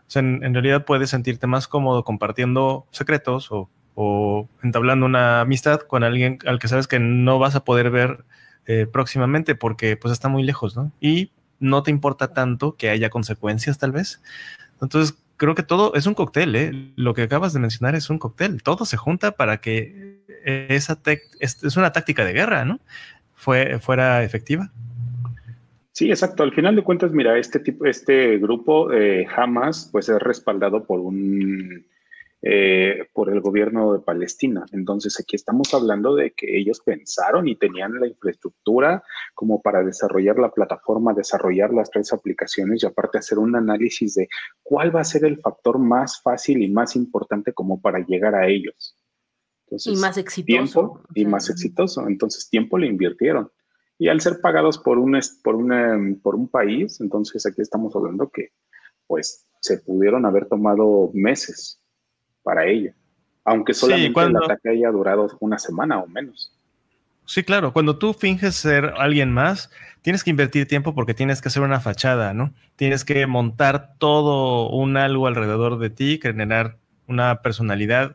sea, en, realidad puedes sentirte más cómodo compartiendo secretos o, entablando una amistad con alguien al que sabes que no vas a poder ver eh, próximamente porque pues está muy lejos, ¿no? Y no te importa tanto que haya consecuencias tal vez. Entonces, creo que todo es un cóctel, ¿eh? Lo que acabas de mencionar es un cóctel. Todo se junta para que esa es, es, una táctica de guerra, ¿no? Fue, fuera efectiva. Sí, exacto. Al final de cuentas, mira, este tipo, este grupo jamás eh, pues es respaldado por un eh, por el gobierno de Palestina. Entonces aquí estamos hablando de que ellos pensaron y tenían la infraestructura como para desarrollar la plataforma, desarrollar las tres aplicaciones y aparte hacer un análisis de cuál va a ser el factor más fácil y más importante como para llegar a ellos. y más exitoso. y más exitoso. Entonces tiempo le invirtieron. Y al ser pagados por un, por, por un país, entonces aquí estamos hablando que pues se pudieron haber tomado meses para ello, aunque solamente el ataque haya durado una semana o menos. Sí, claro, cuando tú finges ser alguien más, tienes que invertir tiempo porque tienes que hacer una fachada, ¿no? Tienes que montar todo un algo alrededor de ti, generar una personalidad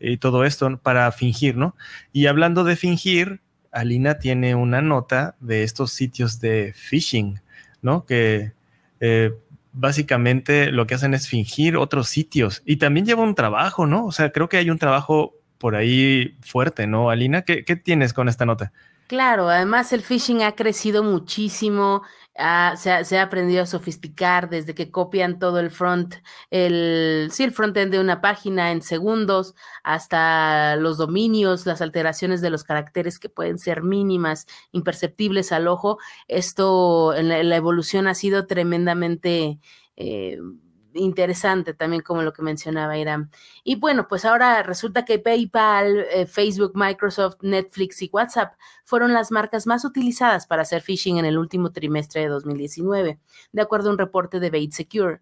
y todo esto para fingir, ¿no? Y hablando de fingir, Alina tiene una nota de estos sitios de phishing, ¿no? Que eh, básicamente lo que hacen es fingir otros sitios y también lleva un trabajo, ¿no? O sea, creo que hay un trabajo por ahí fuerte, ¿no, Alina? ¿Qué, qué tienes con esta nota? Claro, además el phishing ha crecido muchísimo Ah, se, ha, aprendido a sofisticar desde que copian todo el front, el, sí, el frontend de una página en segundos, hasta los dominios, las alteraciones de los caracteres que pueden ser mínimas, imperceptibles al ojo. Esto en la, evolución ha sido tremendamente eh, interesante también como lo que mencionaba Irán. Y bueno, pues ahora resulta que PayPal, eh, Facebook, Microsoft, Netflix y WhatsApp fueron las marcas más utilizadas para hacer phishing en el último trimestre de 2019, de acuerdo a un reporte de Bait Secure.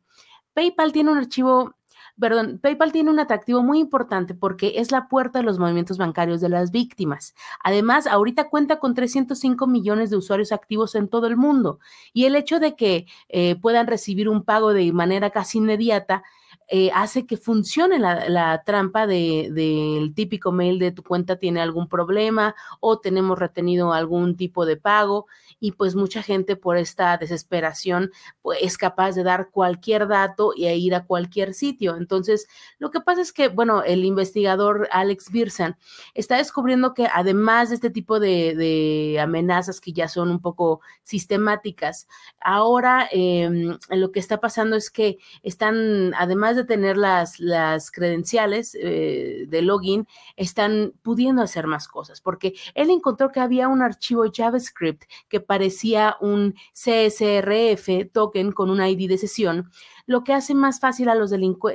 PayPal tiene un archivo perdón, PayPal tiene un atractivo muy importante porque es la puerta de los movimientos bancarios de las víctimas. Además, ahorita cuenta con 305 millones de usuarios activos en todo el mundo y el hecho de que eh, puedan recibir un pago de manera casi inmediata eh, hace que funcione la, trampa del típico mail de tu cuenta tiene algún problema o tenemos retenido algún tipo de pago y pues mucha gente por esta desesperación pues, es capaz de dar cualquier dato y ir a cualquier sitio. Entonces, lo que pasa es que, bueno, el investigador Alex Birsan está descubriendo que además de este tipo de, amenazas que ya son un poco sistemáticas, ahora em, lo que está pasando es que están, además de tener las, las credenciales eh, de login, están pudiendo hacer más cosas, porque él encontró que había un archivo JavaScript que parecía un CSRF token con un ID de sesión lo que hace más fácil a los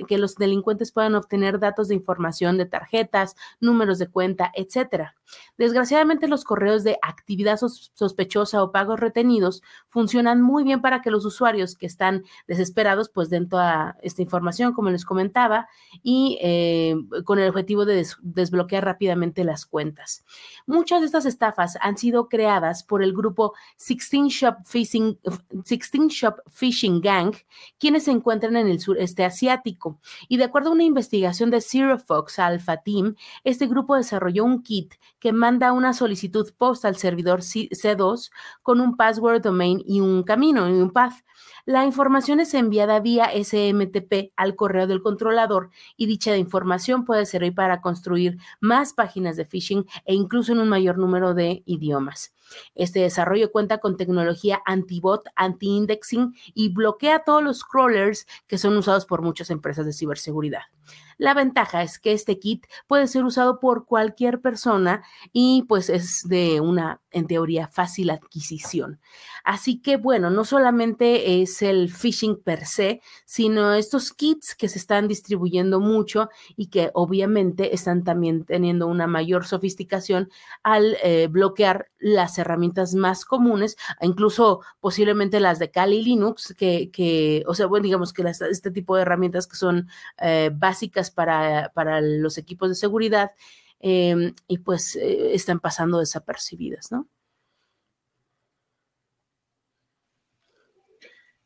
que los delincuentes puedan obtener datos de información de tarjetas, números de cuenta, etcétera. Desgraciadamente, los correos de actividad sospechosa o pagos retenidos funcionan muy bien para que los usuarios que están desesperados pues den toda esta información, como les comentaba, y eh, con el objetivo de desbloquear rápidamente las cuentas. Muchas de estas estafas han sido creadas por el grupo 16 Shop Fishing 16 Shop Gang, quienes se encuentran en el sureste asiático. Y de acuerdo a una investigación de Zero Fox Alpha Team, este grupo desarrolló un kit que manda una solicitud post al servidor C2 con un password domain y un camino y un path. La información es enviada vía SMTP al correo del controlador y dicha información puede servir para construir más páginas de phishing e incluso en un mayor número de idiomas. Este desarrollo cuenta con tecnología anti-bot, anti-indexing y bloquea todos los crawlers que son usados por muchas empresas de ciberseguridad. La ventaja es que este kit puede ser usado por cualquier persona y pues es de una, en teoría, fácil adquisición. Así que bueno, no solamente es el phishing per se, sino estos kits que se están distribuyendo mucho y que obviamente están también teniendo una mayor sofisticación al eh, bloquear las herramientas más comunes, e incluso posiblemente las de Kali Linux, que, que o sea, bueno, digamos que este tipo de herramientas que son básicas eh, para, los equipos de seguridad em, y pues eh, están pasando desapercibidas, ¿no?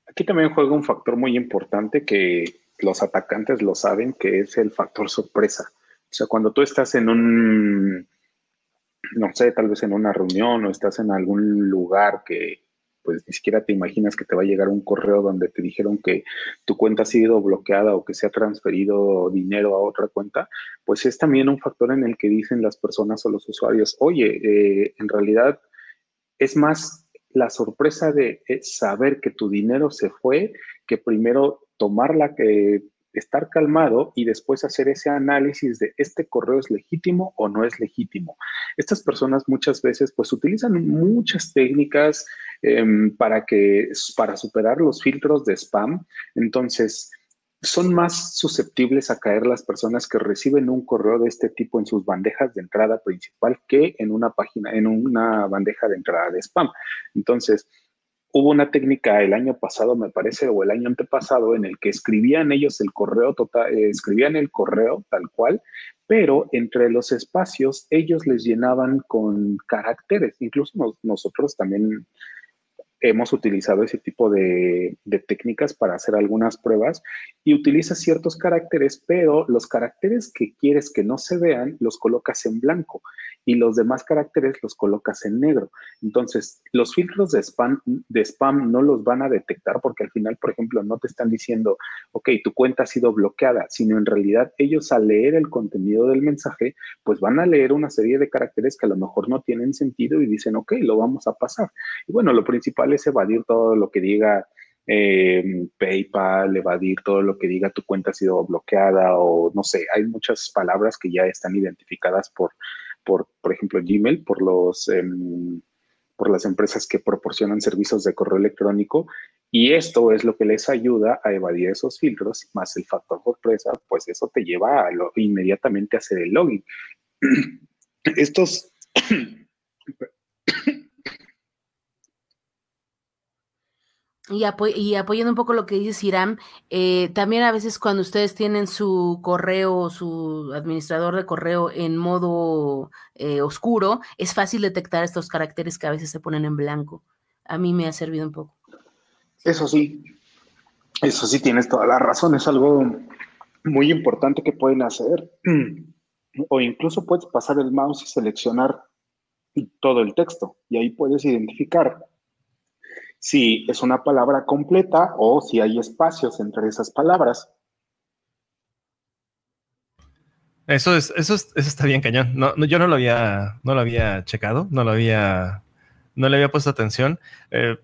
Aquí también juega un factor muy importante que los atacantes lo saben, que es el factor sorpresa. O sea, cuando tú estás en un, no sé, tal vez en una reunión o estás en algún lugar que, pues ni siquiera te imaginas que te va a llegar un correo donde te dijeron que tu cuenta ha sido bloqueada o que se ha transferido dinero a otra cuenta, pues es también un factor en el que dicen las personas o los usuarios, oye, eh, en realidad es más la sorpresa de eh, saber que tu dinero se fue que primero tomar la, que estar calmado y después hacer ese análisis de este correo es legítimo o no es legítimo. Estas personas muchas veces pues utilizan muchas técnicas em, para, que, para superar los filtros de spam. Entonces, son más susceptibles a caer las personas que reciben un correo de este tipo en sus bandejas de entrada principal que en una página, en una bandeja de entrada de spam. Entonces, hubo una técnica el año pasado, me parece, o el año antepasado, en el que escribían ellos el correo total, eh, escribían el correo tal cual, pero entre los espacios ellos les llenaban con caracteres. Incluso nosotros también hemos utilizado ese tipo de, técnicas para hacer algunas pruebas y utilizas ciertos caracteres, pero los caracteres que quieres que no se vean los colocas en blanco y los demás caracteres los colocas en negro. Entonces, los filtros de spam, de spam no los van a detectar porque al final, por ejemplo, no te están diciendo, ok, tu cuenta ha sido bloqueada, sino en realidad ellos al leer el contenido del mensaje, pues van a leer una serie de caracteres que a lo mejor no tienen sentido y dicen, ok, lo vamos a pasar. Y bueno, lo principal es evadir todo lo que diga em, PayPal, evadir todo lo que diga tu cuenta ha sido bloqueada o no sé, hay muchas palabras que ya están identificadas por, por, por ejemplo, Gmail, por los... Em, por las empresas que proporcionan servicios de correo electrónico y esto es lo que les ayuda a evadir esos filtros más el factor sorpresa, pues eso te lleva a inmediatamente a hacer el login. [clears throat] Estos [clears throat] Y, apoyando un poco lo que dice Hiram, eh, también a veces cuando ustedes tienen su correo, su administrador de correo en modo eh, oscuro, es fácil detectar estos caracteres que a veces se ponen en blanco. A mí me ha servido un poco. Eso sí, eso sí, tienes toda la razón, es algo muy importante que pueden hacer. [clears throat] O incluso puedes pasar el mouse y seleccionar todo el texto y ahí puedes identificar si es una palabra completa o si hay espacios entre esas palabras. Eso es, eso, está bien cañón. No, yo no lo había, no lo había checado, no lo había, no le había puesto atención. Eh,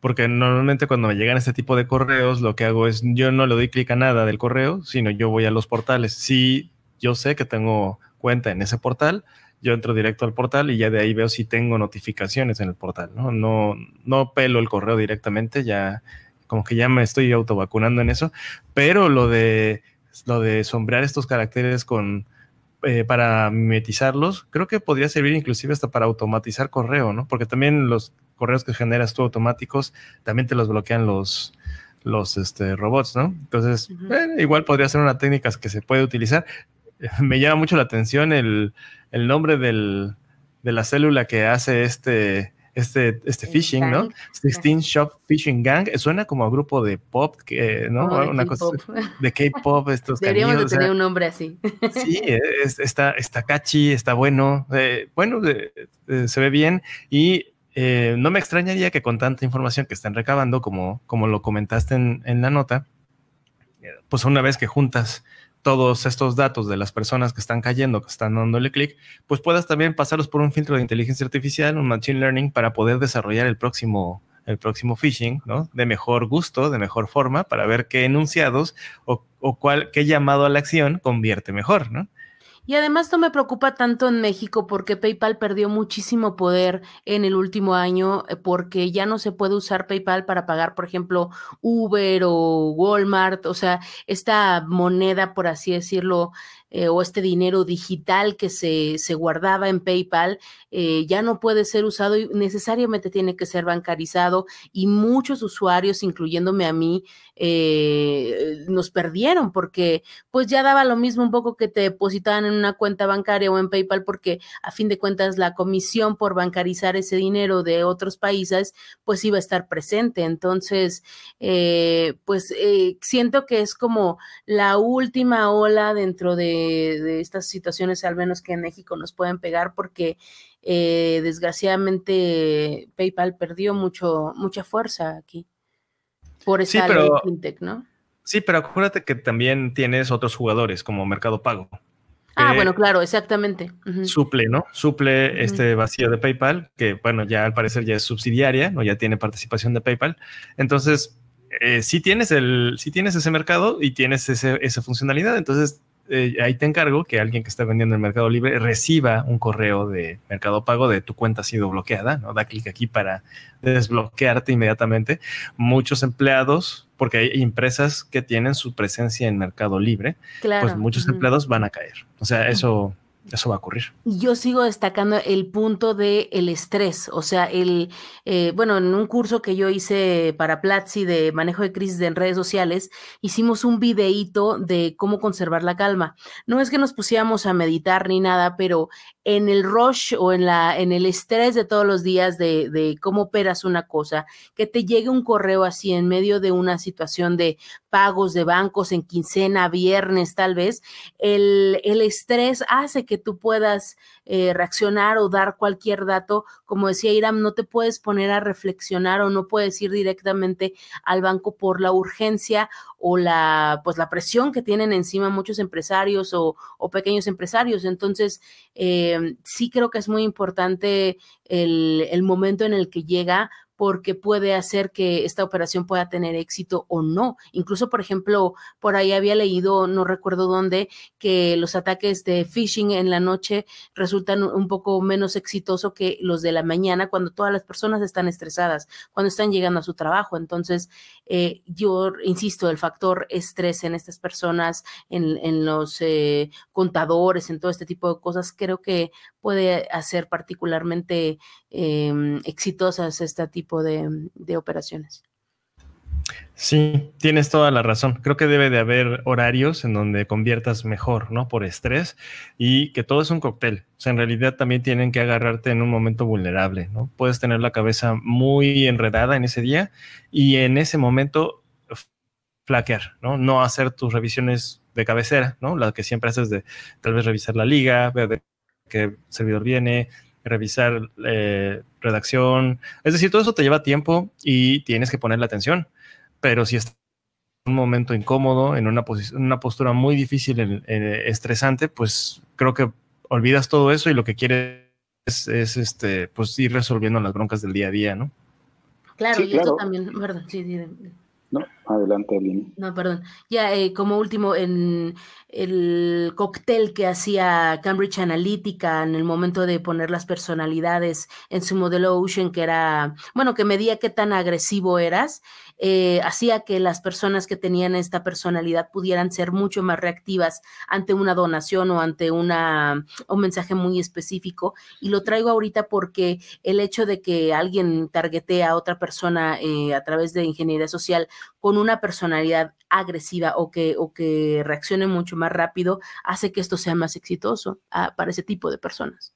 porque normalmente cuando me llegan este tipo de correos, lo que hago es yo no le doy clic a nada del correo, sino yo voy a los portales. Si yo sé que tengo cuenta en ese portal, yo entro directo al portal y ya de ahí veo si tengo notificaciones en el portal, ¿no? No, no pelo el correo directamente, ya como que ya me estoy autovacunando en eso, pero lo de, lo de sombrear estos caracteres con... Eh, para mimetizarlos, creo que podría servir inclusive hasta para automatizar correo, ¿no? Porque también los correos que generas tú automáticos, también te los bloquean los, los este, robots, ¿no? Entonces, eh, igual podría ser una técnica que se puede utilizar. [laughs] Me llama mucho la atención el, el nombre de la célula que hace este, este, este phishing, ¿no? 16 Shop Phishing Gang, suena como a grupo de pop, que, ¿no? Una cosa de K-pop, estos [laughs] Deberíamos tener un nombre así. [laughs] sí, está, está catchy, está bueno, eh, bueno, eh, se ve bien y eh, no me extrañaría que con tanta información que están recabando, como, como lo comentaste en la nota, pues una vez que juntas todos estos datos de las personas que están cayendo, que están dándole clic, pues puedas también pasarlos por un filtro de inteligencia artificial, un machine learning, para poder desarrollar el próximo, el próximo phishing, ¿no? De mejor gusto, de mejor forma, para ver qué enunciados o, o cuál, qué llamado a la acción convierte mejor, ¿no? Y además no me preocupa tanto en México porque PayPal perdió muchísimo poder en el último año eh, porque ya no se puede usar PayPal para pagar, por ejemplo, Uber o Walmart, o sea, esta moneda, por así decirlo, eh, o este dinero digital que se, guardaba en PayPal eh, ya no puede ser usado y necesariamente tiene que ser bancarizado y muchos usuarios, incluyéndome a mí, eh, nos perdieron porque pues ya daba lo mismo un poco que te depositaban en una cuenta bancaria o en PayPal porque a fin de cuentas la comisión por bancarizar ese dinero de otros países pues iba a estar presente. Entonces, pues siento que es como la última ola dentro de de, estas situaciones, al menos que en México nos pueden pegar, porque eh, desgraciadamente PayPal perdió mucho, mucha fuerza aquí por esa sí, pero, fintech, ¿no? Sí, pero acuérdate que también tienes otros jugadores como Mercado Pago. Ah, bueno, claro, exactamente. Suple, ¿no? Suple este vacío de PayPal, que bueno, ya al parecer ya es subsidiaria, ¿no? Ya tiene participación de PayPal. Entonces, si eh, sí tienes el, sí tienes ese mercado y tienes ese, esa funcionalidad. Entonces, eh, ahí te encargo que alguien que está vendiendo en Mercado Libre reciba un correo de Mercado Pago de tu cuenta ha sido bloqueada, ¿no? Da clic aquí para desbloquearte inmediatamente. Muchos empleados, porque hay empresas que tienen su presencia en Mercado Libre, pues muchos empleados van a caer. O sea, eso eso va a ocurrir. yo sigo destacando el punto del el estrés, o sea, el, eh, bueno, en un curso que yo hice para Platzi de manejo de crisis en redes sociales, hicimos un videíto de cómo conservar la calma. No es que nos pusiéramos a meditar ni nada, pero en el rush o en, la, en el estrés de todos los días de, de, cómo operas una cosa, que te llegue un correo así en medio de una situación de pagos de bancos en quincena, viernes tal vez, el, el estrés hace que tú puedas eh, reaccionar o dar cualquier dato. Como decía Iram, no te puedes poner a reflexionar o no puedes ir directamente al banco por la urgencia o la, pues, la presión que tienen encima muchos empresarios o, pequeños empresarios. Entonces, eh, sí creo que es muy importante el, el momento en el que llega porque puede hacer que esta operación pueda tener éxito o no. Incluso, por ejemplo, por ahí había leído, no recuerdo dónde, que los ataques de phishing en la noche resultan un poco menos exitosos que los de la mañana cuando todas las personas están estresadas, cuando están llegando a su trabajo. Entonces, eh, yo insisto, el factor estrés en estas personas, en, los eh, contadores, en todo este tipo de cosas, creo que puede hacer particularmente Em, exitosas este tipo de, operaciones. Sí, tienes toda la razón. Creo que debe de haber horarios en donde conviertas mejor, ¿no? Por estrés y que todo es un cóctel. O sea, en realidad también tienen que agarrarte en un momento vulnerable, ¿no? Puedes tener la cabeza muy enredada en ese día y en ese momento flaquear, ¿no? No hacer tus revisiones de cabecera, ¿no? La que siempre haces de tal vez revisar la liga, ver de qué servidor viene, revisar eh, redacción. Es decir, todo eso te lleva tiempo y tienes que poner la atención. Pero si estás en un momento incómodo, en una, posición, una postura muy difícil, estresante, pues creo que olvidas todo eso y lo que quieres es, este, pues ir resolviendo las broncas del día a día, ¿no? Claro, y también, verdad. sí, no, adelante, Aline. No, perdón. Ya eh, como último, en el cóctel que hacía Cambridge Analytica en el momento de poner las personalidades en su modelo Ocean, que era, bueno, que medía qué tan agresivo eras, eh, hacía que las personas que tenían esta personalidad pudieran ser mucho más reactivas ante una donación o ante una, un mensaje muy específico. Y lo traigo ahorita porque el hecho de que alguien targete a otra persona eh, a través de ingeniería social con una personalidad agresiva o que, o que reaccione mucho más rápido hace que esto sea más exitoso ah, para ese tipo de personas.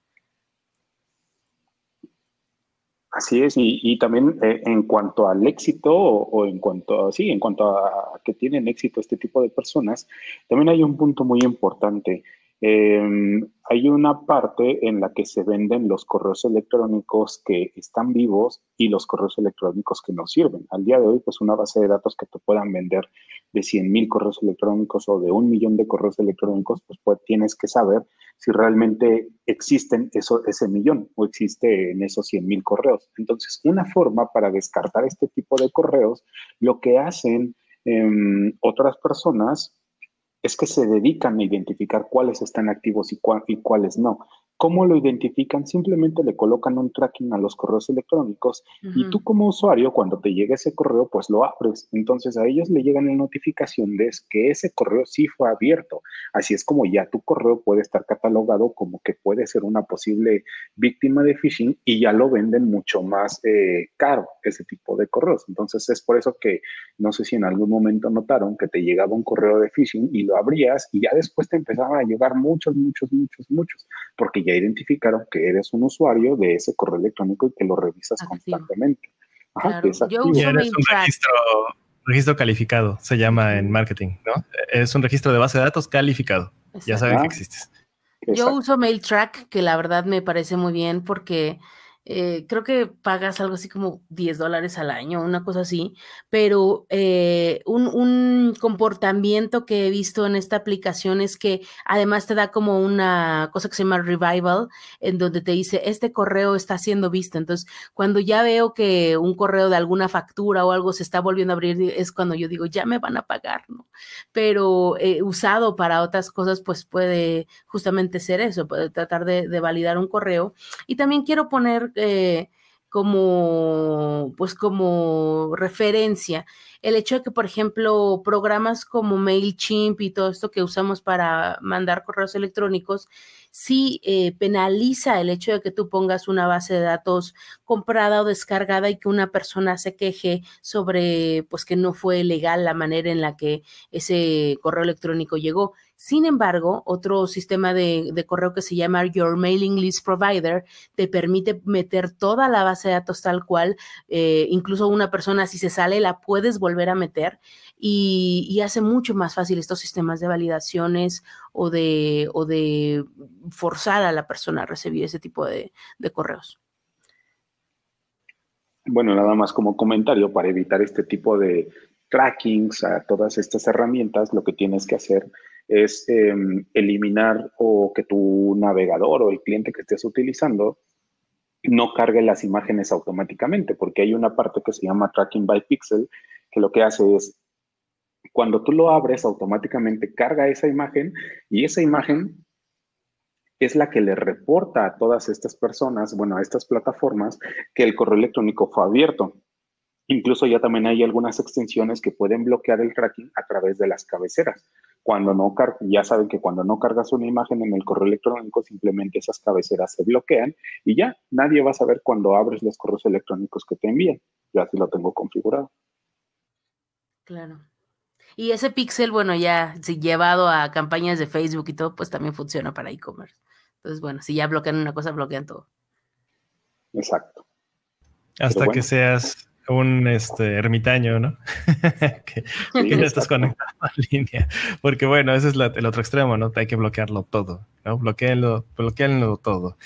Así es, y, también eh, en cuanto al éxito o, en cuanto a, sí, en cuanto a que tienen éxito este tipo de personas, también hay un punto muy importante Em, hay una parte en la que se venden los correos electrónicos que están vivos y los correos electrónicos que no sirven. Al día de hoy, pues una base de datos que te puedan vender de 100 mil correos electrónicos o de un millón de correos electrónicos, pues, pues, tienes que saber si realmente existen eso, ese millón o existe en esos 100 mil correos. Entonces, una forma para descartar este tipo de correos, lo que hacen em, otras personas es que se dedican a identificar cuáles están activos y, cuáles no. ¿Cómo lo identifican? Simplemente le colocan un tracking a los correos electrónicos y tú como usuario, cuando te llega ese correo, pues lo abres. Entonces a ellos le llegan la notificación de que ese correo sí fue abierto. Así es como ya tu correo puede estar catalogado como que puede ser una posible víctima de phishing y ya lo venden mucho más eh, caro ese tipo de correos. Entonces es por eso que no sé si en algún momento notaron que te llegaba un correo de phishing y lo abrías y ya después te empezaban a llegar muchos, muchos, muchos, muchos, porque ya identificaron que eres un usuario de ese correo electrónico y que lo revisas constantemente. Yo uso un registro, registro, calificado, se llama en marketing, ¿no? Es un registro de base de datos calificado. Ya saben que existes. Yo uso MailTrack, que la verdad me parece muy bien porque eh, creo que pagas algo así como 10 dólares al año, una cosa así, pero eh, un, comportamiento que he visto en esta aplicación es que además te da como una cosa que se llama revival, en donde te dice, este correo está siendo visto. Entonces, cuando ya veo que un correo de alguna factura o algo se está volviendo a abrir, es cuando yo digo, ya me van a pagar, ¿no? Pero eh, usado para otras cosas, pues puede justamente ser eso, puede tratar de, de validar un correo. Y también quiero poner eh, como, pues como referencia el hecho de que, por ejemplo, programas como MailChimp y todo esto que usamos para mandar correos electrónicos, sí eh, penaliza el hecho de que tú pongas una base de datos comprada o descargada y que una persona se queje sobre, pues, que no fue legal la manera en la que ese correo electrónico llegó. Sin embargo, otro sistema de, correo que se llama Your Mailing List Provider te permite meter toda la base de datos tal cual, eh, incluso una persona si se sale la puedes volver a meter y, hace mucho más fácil estos sistemas de validaciones o de, forzar a la persona a recibir ese tipo de, de correos. Bueno, nada más como comentario para evitar este tipo de trackings a todas estas herramientas, lo que tienes que hacer es em, eliminar o que tu navegador o el cliente que estés utilizando no cargue las imágenes automáticamente, porque hay una parte que se llama Tracking by Pixel, que lo que hace es, cuando tú lo abres, automáticamente carga esa imagen y esa imagen es la que le reporta a todas estas personas, bueno, a estas plataformas, que el correo electrónico fue abierto. Incluso ya también hay algunas extensiones que pueden bloquear el tracking a través de las cabeceras. Cuando no ya saben que cuando no cargas una imagen en el correo electrónico, simplemente esas cabeceras se bloquean y ya nadie va a saber cuando abres los correos electrónicos que te envían. Ya así lo tengo configurado. Claro. Y ese pixel, bueno, ya llevado a campañas de Facebook y todo, pues también funciona para e-commerce. Entonces, bueno, si ya bloquean una cosa, bloquean todo. Exacto. Hasta que seas un este, ermitaño, ¿no? [laughs] que, estás conectado a línea. Porque bueno, ese es el otro extremo, ¿no? Hay que bloquearlo todo, ¿no? Bloqueenlo, todo.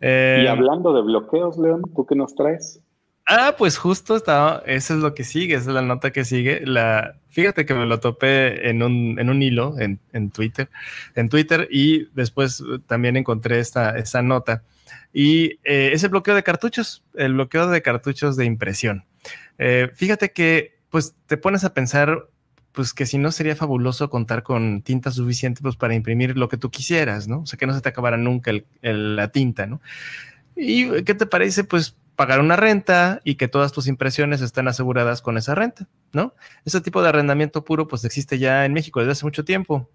Eh, y hablando de bloqueos, León, ¿tú qué nos traes? Ah, pues justo está, eso es lo que sigue, esa es la nota que sigue. La, fíjate que me lo topé en un, en un hilo en, en Twitter, en Twitter, y después eh, también encontré esta, esta nota y eh, ese bloqueo de cartuchos, el bloqueo de cartuchos de impresión. Eh, fíjate que pues te pones a pensar pues que si no sería fabuloso contar con tinta suficiente pues, para imprimir lo que tú quisieras, ¿no? O sea, que no se te acabara nunca la tinta, ¿no? ¿Y qué te parece? Pues pagar una renta y que todas tus impresiones estén aseguradas con esa renta, ¿no? Ese tipo de arrendamiento puro pues existe ya en México desde hace mucho tiempo.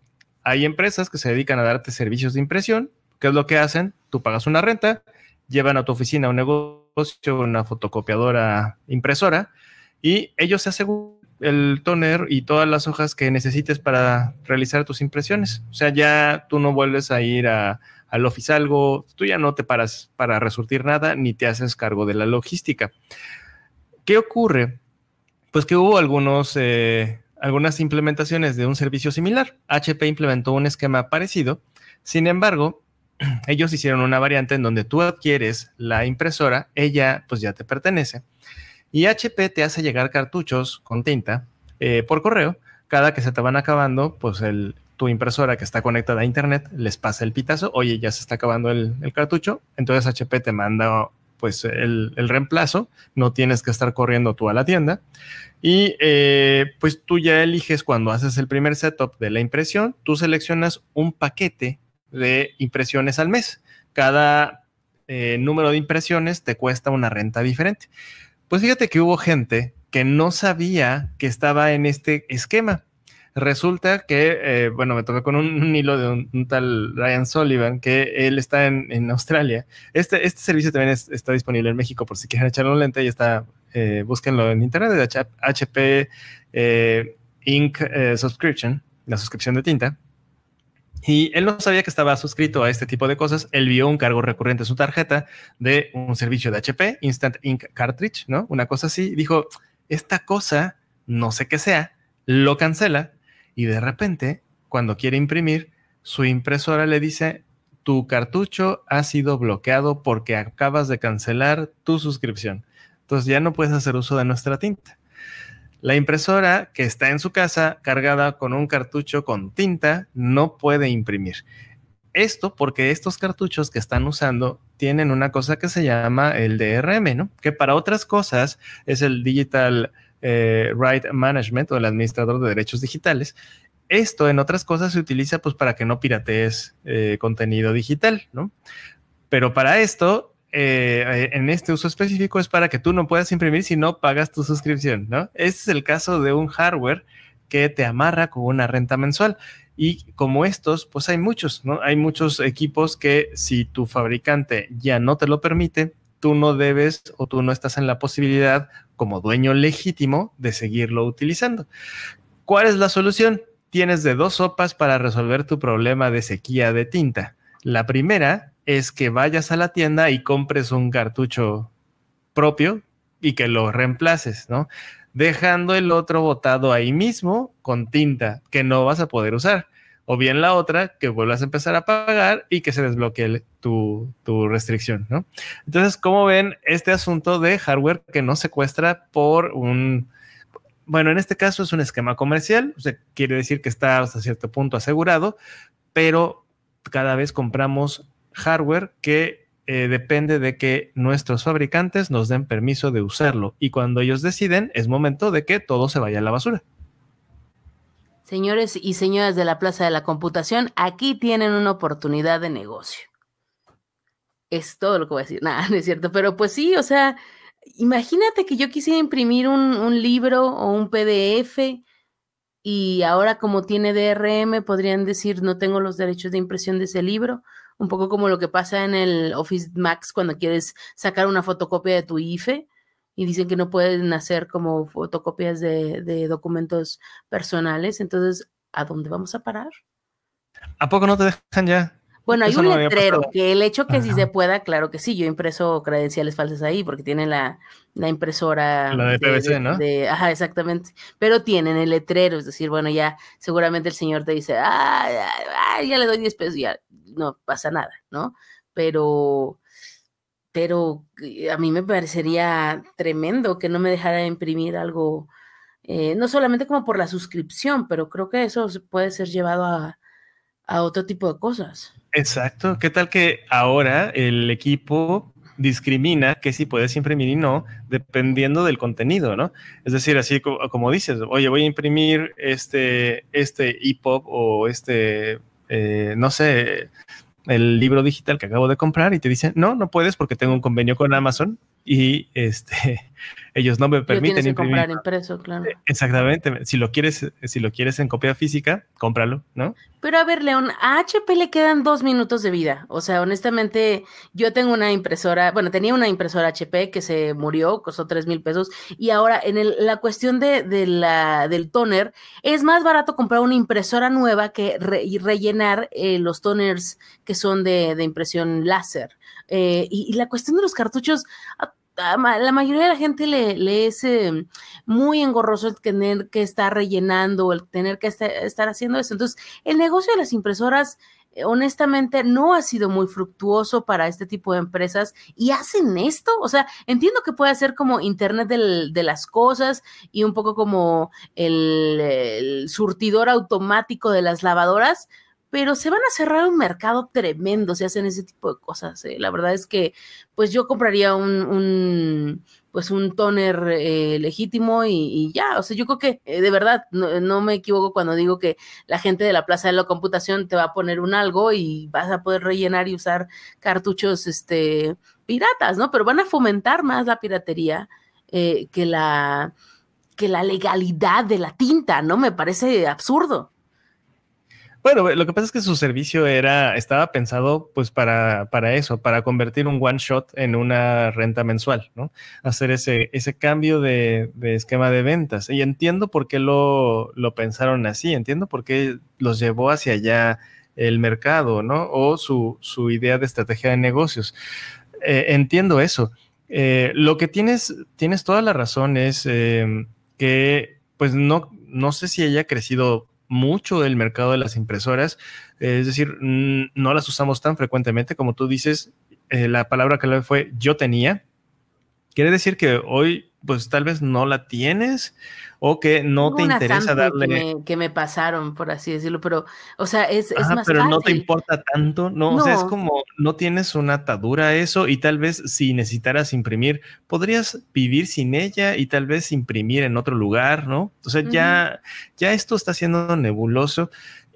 Hay empresas que se dedican a darte servicios de impresión ¿Qué es lo que hacen? Tú pagas una renta, llevan a tu oficina un negocio, una fotocopiadora, impresora, y ellos se aseguran el toner y todas las hojas que necesites para realizar tus impresiones. O sea, ya tú no vuelves a ir al office tú ya no te paras para resurtir nada ni te haces cargo de la logística. ¿Qué ocurre? Pues que hubo algunos, eh, algunas implementaciones de un servicio similar. HP implementó un esquema parecido. Sin embargo, ellos hicieron una variante en donde tú adquieres la impresora, ella pues ya te pertenece. Y HP te hace llegar cartuchos con tinta eh, por correo. Cada que se te van acabando, pues tu impresora que está conectada a internet les pasa el pitazo, oye, ya se está acabando el, cartucho, entonces HP te manda pues el, reemplazo, no tienes que estar corriendo tú a la tienda y eh, pues tú ya eliges cuando haces el primer setup de la impresión, tú seleccionas un paquete de impresiones al mes. Cada eh, número de impresiones te cuesta una renta diferente. Pues fíjate que hubo gente que no sabía que estaba en este esquema. Resulta que, eh, bueno, me tocó con un, hilo de un, tal Ryan Sullivan, que él está en, Australia. Este, este servicio también está disponible en México por si quieren echarle un lente y está, eh, búsquenlo en internet, de HP Inc. Subscription, la suscripción de tinta y él no sabía que estaba suscrito a este tipo de cosas. Él vio un cargo recurrente en su tarjeta de un servicio de HP, Instant Ink Cartridge, ¿no? Una cosa así. Dijo, esta cosa, no sé qué sea, lo cancela y de repente, cuando quiere imprimir, su impresora le dice, tu cartucho ha sido bloqueado porque acabas de cancelar tu suscripción. Entonces ya no puedes hacer uso de nuestra tinta. La impresora que está en su casa cargada con un cartucho con tinta no puede imprimir. Esto porque estos cartuchos que están usando tienen una cosa que se llama el DRM, ¿no? Que para otras cosas es el Digital eh, Right Management o el administrador de derechos digitales. Esto en otras cosas se utiliza pues para que no piratees eh, contenido digital, ¿no? Pero para esto eh, en este uso específico es para que tú no puedas imprimir si no pagas tu suscripción, ¿no? Este es el caso de un hardware que te amarra con una renta mensual. Y como estos, pues hay muchos, ¿no? Hay muchos equipos que si tu fabricante ya no te lo permite, tú no debes o tú no estás en la posibilidad como dueño legítimo de seguirlo utilizando. ¿Cuál es la solución? Tienes de dos sopas para resolver tu problema de sequía de tinta. La primera es que vayas a la tienda y compres un cartucho propio y que lo reemplaces, ¿no? Dejando el otro botado ahí mismo con tinta que no vas a poder usar. O bien la otra, que vuelvas a empezar a pagar y que se desbloquee tu, restricción, ¿no? Entonces, ¿cómo ven este asunto de hardware que no secuestra por un, bueno, en este caso es un esquema comercial, o sea, quiere decir que está hasta cierto punto asegurado, pero cada vez compramos hardware que eh, depende de que nuestros fabricantes nos den permiso de usarlo. Y cuando ellos deciden, es momento de que todo se vaya a la basura. Señores y señoras de la Plaza de la Computación, aquí tienen una oportunidad de negocio. Es todo lo que voy a decir. [laughs] Nada, no es cierto. Pero pues sí, o sea, imagínate que yo quisiera imprimir un, un libro o un PDF y ahora como tiene DRM podrían decir no tengo los derechos de impresión de ese libro un poco como lo que pasa en el Office Max cuando quieres sacar una fotocopia de tu IFE y dicen que no pueden hacer como fotocopias de, documentos personales. Entonces, ¿a dónde vamos a parar? ¿A poco no te dejan ya? Bueno, hay un letrero que el hecho que si se pueda, claro que sí, yo impreso credenciales falsas ahí porque tiene la, impresora. La de PVC, ¿no? ajá, exactamente. Pero tienen el letrero, es decir, bueno, ya seguramente el señor te dice, ah, ya, le doy especial no pasa nada, ¿no? Pero, pero eh, a mí me parecería tremendo que no me dejara imprimir algo, eh, no solamente como por la suscripción, pero creo que eso puede ser llevado a, otro tipo de cosas. Exacto. ¿Qué tal que ahora el equipo discrimina que si puedes imprimir y no, dependiendo del contenido, ¿no? Es decir, así como, dices, oye, voy a imprimir este, este hop e o este eh, no sé, el libro digital que acabo de comprar y te dicen, no, no puedes porque tengo un convenio con Amazon y este, [laughs] ellos no me permiten imprimir. comprar impreso, claro. Eh, exactamente. Si lo quieres, eh, si lo quieres en copia física, cómpralo, ¿no? Pero a ver, León, a HP le quedan dos minutos de vida. O sea, honestamente, yo tengo una impresora, bueno, tenía una impresora HP que se murió, costó tres mil pesos. Y ahora, en el, la cuestión de, del toner, es más barato comprar una impresora nueva que rellenar eh, los toners que son de, impresión láser. y, la cuestión de los cartuchos, ah, la mayoría de la gente le, es em, muy engorroso el tener que estar rellenando, el tener que este, estar haciendo eso. Entonces, el negocio de las impresoras eh, honestamente no ha sido muy fructuoso para este tipo de empresas y hacen esto. O sea, entiendo que puede ser como Internet de las cosas y un poco como el surtidor automático de las lavadoras, pero se van a cerrar un mercado tremendo si hacen ese tipo de cosas. ¿eh? La verdad es que, pues yo compraría un, un pues un toner eh, legítimo y, ya, o sea, yo creo que eh, de verdad no, me equivoco cuando digo que la gente de la Plaza de la Computación te va a poner un algo y vas a poder rellenar y usar cartuchos, este, piratas, ¿no? Pero van a fomentar más la piratería que la que la legalidad de la tinta, ¿no? Me parece absurdo. Bueno, lo que pasa es que su servicio era, estaba pensado pues para, para eso, para convertir un one shot en una renta mensual, ¿no? Hacer ese, cambio de, esquema de ventas. Y entiendo por qué lo, pensaron así, entiendo por qué los llevó hacia allá el mercado, ¿no? O su, su idea de estrategia de negocios. Eh, entiendo eso. Eh, lo que tienes, tienes toda la razón es eh, que pues no, no sé si haya crecido mucho del mercado de las impresoras, es decir, no las usamos tan frecuentemente como tú dices, eh, la palabra que fue yo tenía. Quiere decir que hoy pues tal vez no la tienes o que no te interesa darle. Que me, pasaron, por así decirlo, pero, o sea, es, es Pero no te importa tanto, ¿no? O sea, es como no tienes una atadura a eso y tal vez si necesitaras imprimir, podrías vivir sin ella y tal vez imprimir en otro lugar, ¿no? O sea, ya, ya esto está siendo nebuloso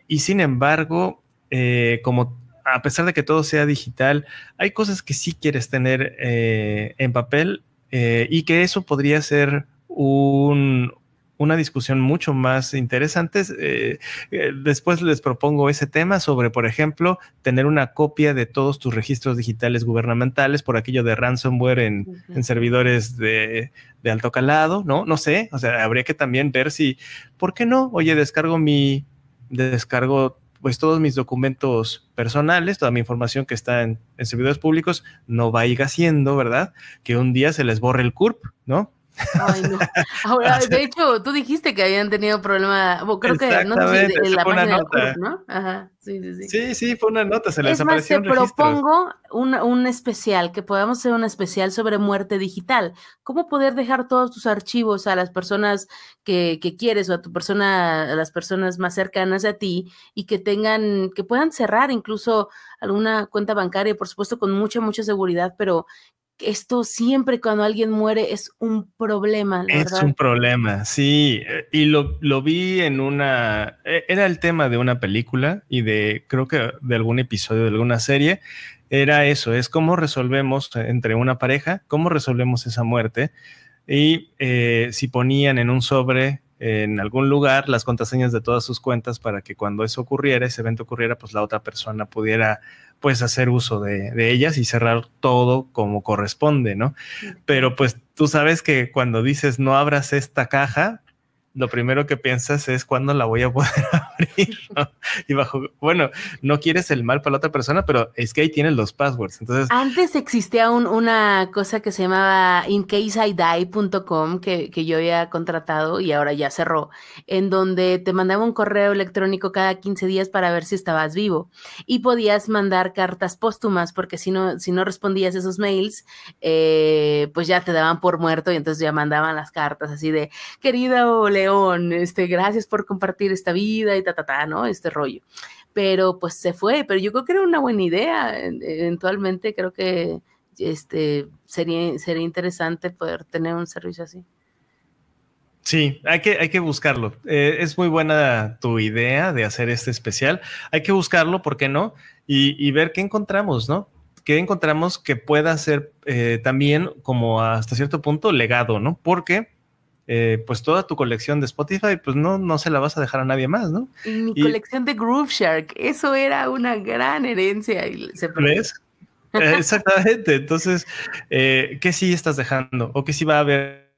y sin embargo, eh, como a pesar de que todo sea digital, hay cosas que sí quieres tener eh, en papel eh, y que eso podría ser una discusión mucho más interesante. Eh, eh, después les propongo ese tema sobre, por ejemplo, tener una copia de todos tus registros digitales gubernamentales por aquello de ransomware en, servidores de, de, alto calado, ¿no? No sé, o sea, habría que también ver si, ¿por qué no? Oye, descargo mi, descargo pues todos mis documentos personales, toda mi información que está en, servidores públicos, no va vaya haciendo, ¿verdad? Que un día se les borre el CURP, ¿no? Ay, [laughs] Ahora, de hecho, tú dijiste que habían tenido problema, creo que no la página ¿no? Ajá, sí, sí, sí. Sí, fue una nota, se les es más, te propongo un, especial, que podamos hacer un especial sobre muerte digital. ¿Cómo poder dejar todos tus archivos a las personas que, que, quieres o a tu persona, a las personas más cercanas a ti y que tengan, que puedan cerrar incluso alguna cuenta bancaria, por supuesto, con mucha, mucha seguridad, pero esto siempre cuando alguien muere es un problema. es un problema, sí. Eh, y lo, vi en una, e, era el tema de una película y de, creo que de algún episodio de alguna serie, era eso, es cómo resolvemos entre una pareja, cómo resolvemos esa muerte. Y eh, si ponían en un sobre en algún lugar las contraseñas de todas sus cuentas para que cuando eso ocurriera, ese evento ocurriera, pues la otra persona pudiera pues hacer uso de, de ellas y cerrar todo como corresponde, ¿no? Pero pues tú sabes que cuando dices no abras esta caja, lo primero que piensas es cuándo la voy a poder [laughs] abrir. Y bajo, bueno, no quieres el mal para la otra persona, pero es que ahí tienes los passwords. Entonces, antes existía una cosa que se llamaba incaseidie.com que, que yo había contratado y ahora ya cerró, en donde te mandaba un correo electrónico cada 15 días para ver si estabas vivo y podías mandar cartas póstumas porque si no, si no respondías esos mails, eh, pues ya te daban por muerto y entonces ya mandaban las cartas así de querida ole este, gracias por compartir esta vida y ta, ta, ta, ¿no? Este rollo. Pero pues se fue, pero yo creo que era una buena idea. Eventualmente creo que este, sería, sería interesante poder tener un servicio así. Sí, hay que, hay que buscarlo. Eh, es muy buena tu idea de hacer este especial. Hay que buscarlo, ¿por qué no? Y, ver qué encontramos, ¿no? Qué encontramos que pueda ser eh, también como hasta cierto punto legado, ¿no? Porque eh, pues toda tu colección de Spotify, pues no, no se la vas a dejar a nadie más, ¿no? Mi colección de Groove Shark, eso era una gran herencia. Y eh, Exactamente. Entonces, eh, ¿qué sí estás dejando? ¿O qué sí va a haber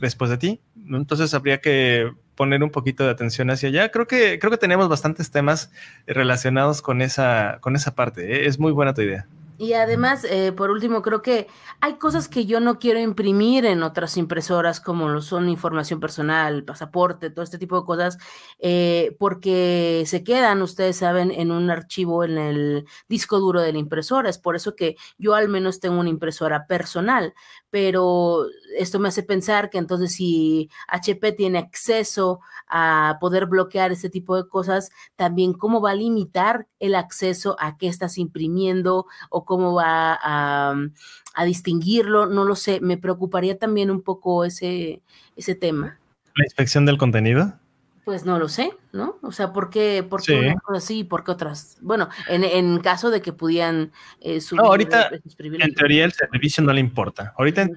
después de ti? Entonces habría que poner un poquito de atención hacia allá. Creo que, creo que tenemos bastantes temas relacionados con esa, con esa parte. Es muy buena tu idea. Y además, eh, por último, creo que hay cosas que yo no quiero imprimir en otras impresoras, como lo son información personal, pasaporte, todo este tipo de cosas, eh, porque se quedan, ustedes saben, en un archivo en el disco duro de la impresora. Es por eso que yo al menos tengo una impresora personal, pero esto me hace pensar que entonces si HP tiene acceso a poder bloquear este tipo de cosas, también cómo va a limitar el acceso a qué estás imprimiendo o cómo va mm, a, distinguirlo, no lo sé. Me preocuparía también un poco ese, ese tema. ¿La inspección del contenido? Pues no lo sé, ¿no? O sea, ¿por qué, por cosa así y por qué otras? Bueno, en, caso de que pudieran eh, subir no, ahorita, En teoría el servicio no le importa. Ahorita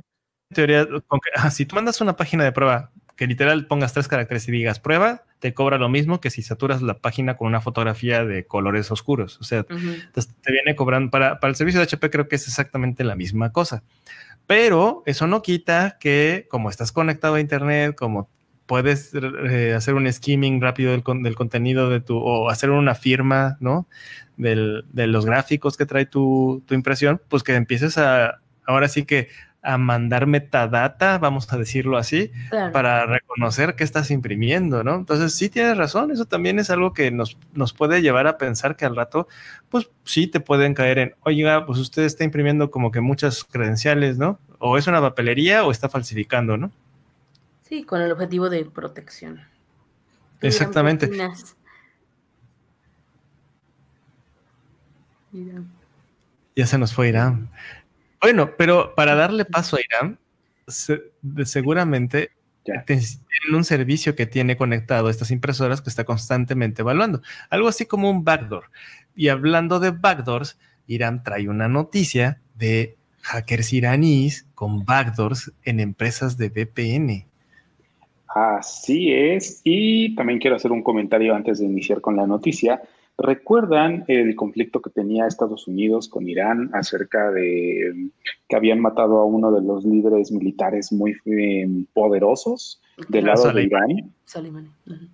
teoría, [laughs] ah, si tú mandas una página de prueba que literal pongas tres caracteres y digas prueba, te cobra lo mismo que si saturas la página con una fotografía de colores oscuros. O sea, te viene cobrando para, el servicio de HP creo que es exactamente la misma cosa. Pero eso no quita que como estás conectado a Internet, como puedes eh, hacer un skimming rápido del, del, contenido de tu, o hacer una firma, ¿no? de los gráficos que trae tu, tu impresión, pues que empieces a, ahora sí que a mandar metadata, vamos a decirlo así, para reconocer qué estás imprimiendo, ¿no? Entonces, sí tienes razón, eso también es algo que nos, puede llevar a pensar que al rato, pues sí te pueden caer en, oiga, pues usted está imprimiendo como que muchas credenciales, ¿no? O es una papelería o está falsificando, ¿no? Sí, con el objetivo de protección. Exactamente. Ya se nos fue Irán. Bueno, pero para darle paso a Irán, seguramente tienen un servicio que tiene conectado estas impresoras que está constantemente evaluando. Algo así como un backdoor. Y hablando de backdoors, Irán trae una noticia de hackers iraníes con backdoors en empresas de VPN. Así es. Y también quiero hacer un comentario antes de iniciar con la noticia. ¿Recuerdan el conflicto que tenía Estados Unidos con Irán acerca de eh, que habían matado a uno de los líderes militares muy eh, poderosos? de la Soleimani.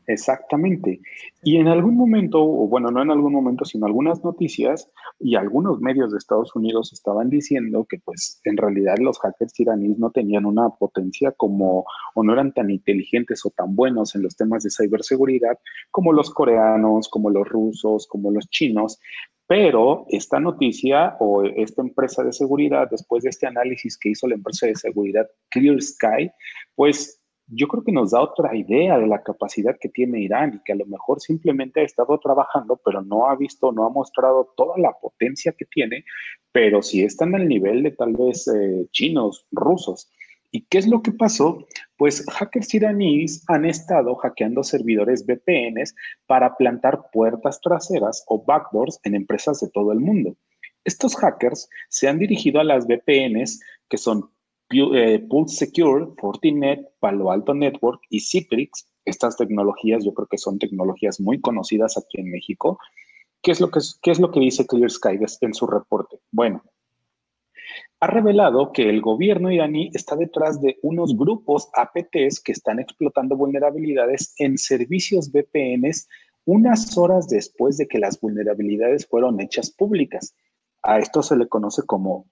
Exactamente. Y en algún momento, o bueno, no en algún momento, sino algunas noticias y algunos medios de Estados Unidos estaban diciendo que pues en realidad los hackers iraníes no tenían una potencia como, o no eran tan inteligentes o tan buenos en los temas de ciberseguridad como los coreanos, como los rusos, como los chinos, pero esta noticia o esta empresa de seguridad, después de este análisis que hizo la empresa de seguridad Clear Sky, pues yo creo que nos da otra idea de la capacidad que tiene Irán y que a lo mejor simplemente ha estado trabajando, pero no ha visto, no ha mostrado toda la potencia que tiene, pero sí están al nivel de tal vez eh, chinos, rusos. ¿Y qué es lo que pasó? Pues hackers iraníes han estado hackeando servidores VPNs para plantar puertas traseras o backdoors en empresas de todo el mundo. Estos hackers se han dirigido a las VPNs que son eh, Pulse Secure, Fortinet, Palo Alto Network y Citrix. Estas tecnologías yo creo que son tecnologías muy conocidas aquí en México. ¿Qué es lo que, es lo que dice Clear Sky en su reporte? Bueno, ha revelado que el gobierno iraní está detrás de unos grupos APTs que están explotando vulnerabilidades en servicios VPNs unas horas después de que las vulnerabilidades fueron hechas públicas. A esto se le conoce como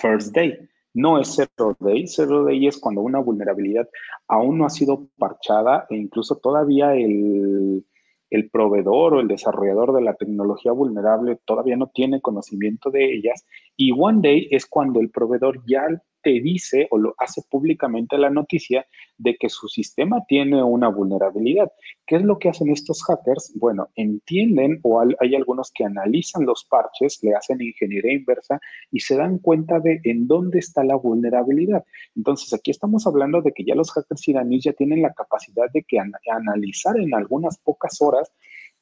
First Day no es zero day. Zero day es cuando una vulnerabilidad aún no ha sido parchada e incluso todavía el, el proveedor o el desarrollador de la tecnología vulnerable todavía no tiene conocimiento de ellas. Y one day es cuando el proveedor ya te dice o lo hace públicamente la noticia de que su sistema tiene una vulnerabilidad. ¿Qué es lo que hacen estos hackers? Bueno, entienden o hay algunos que analizan los parches, le hacen ingeniería inversa y se dan cuenta de en dónde está la vulnerabilidad. Entonces, aquí estamos hablando de que ya los hackers iraníes ya tienen la capacidad de que analizar en algunas pocas horas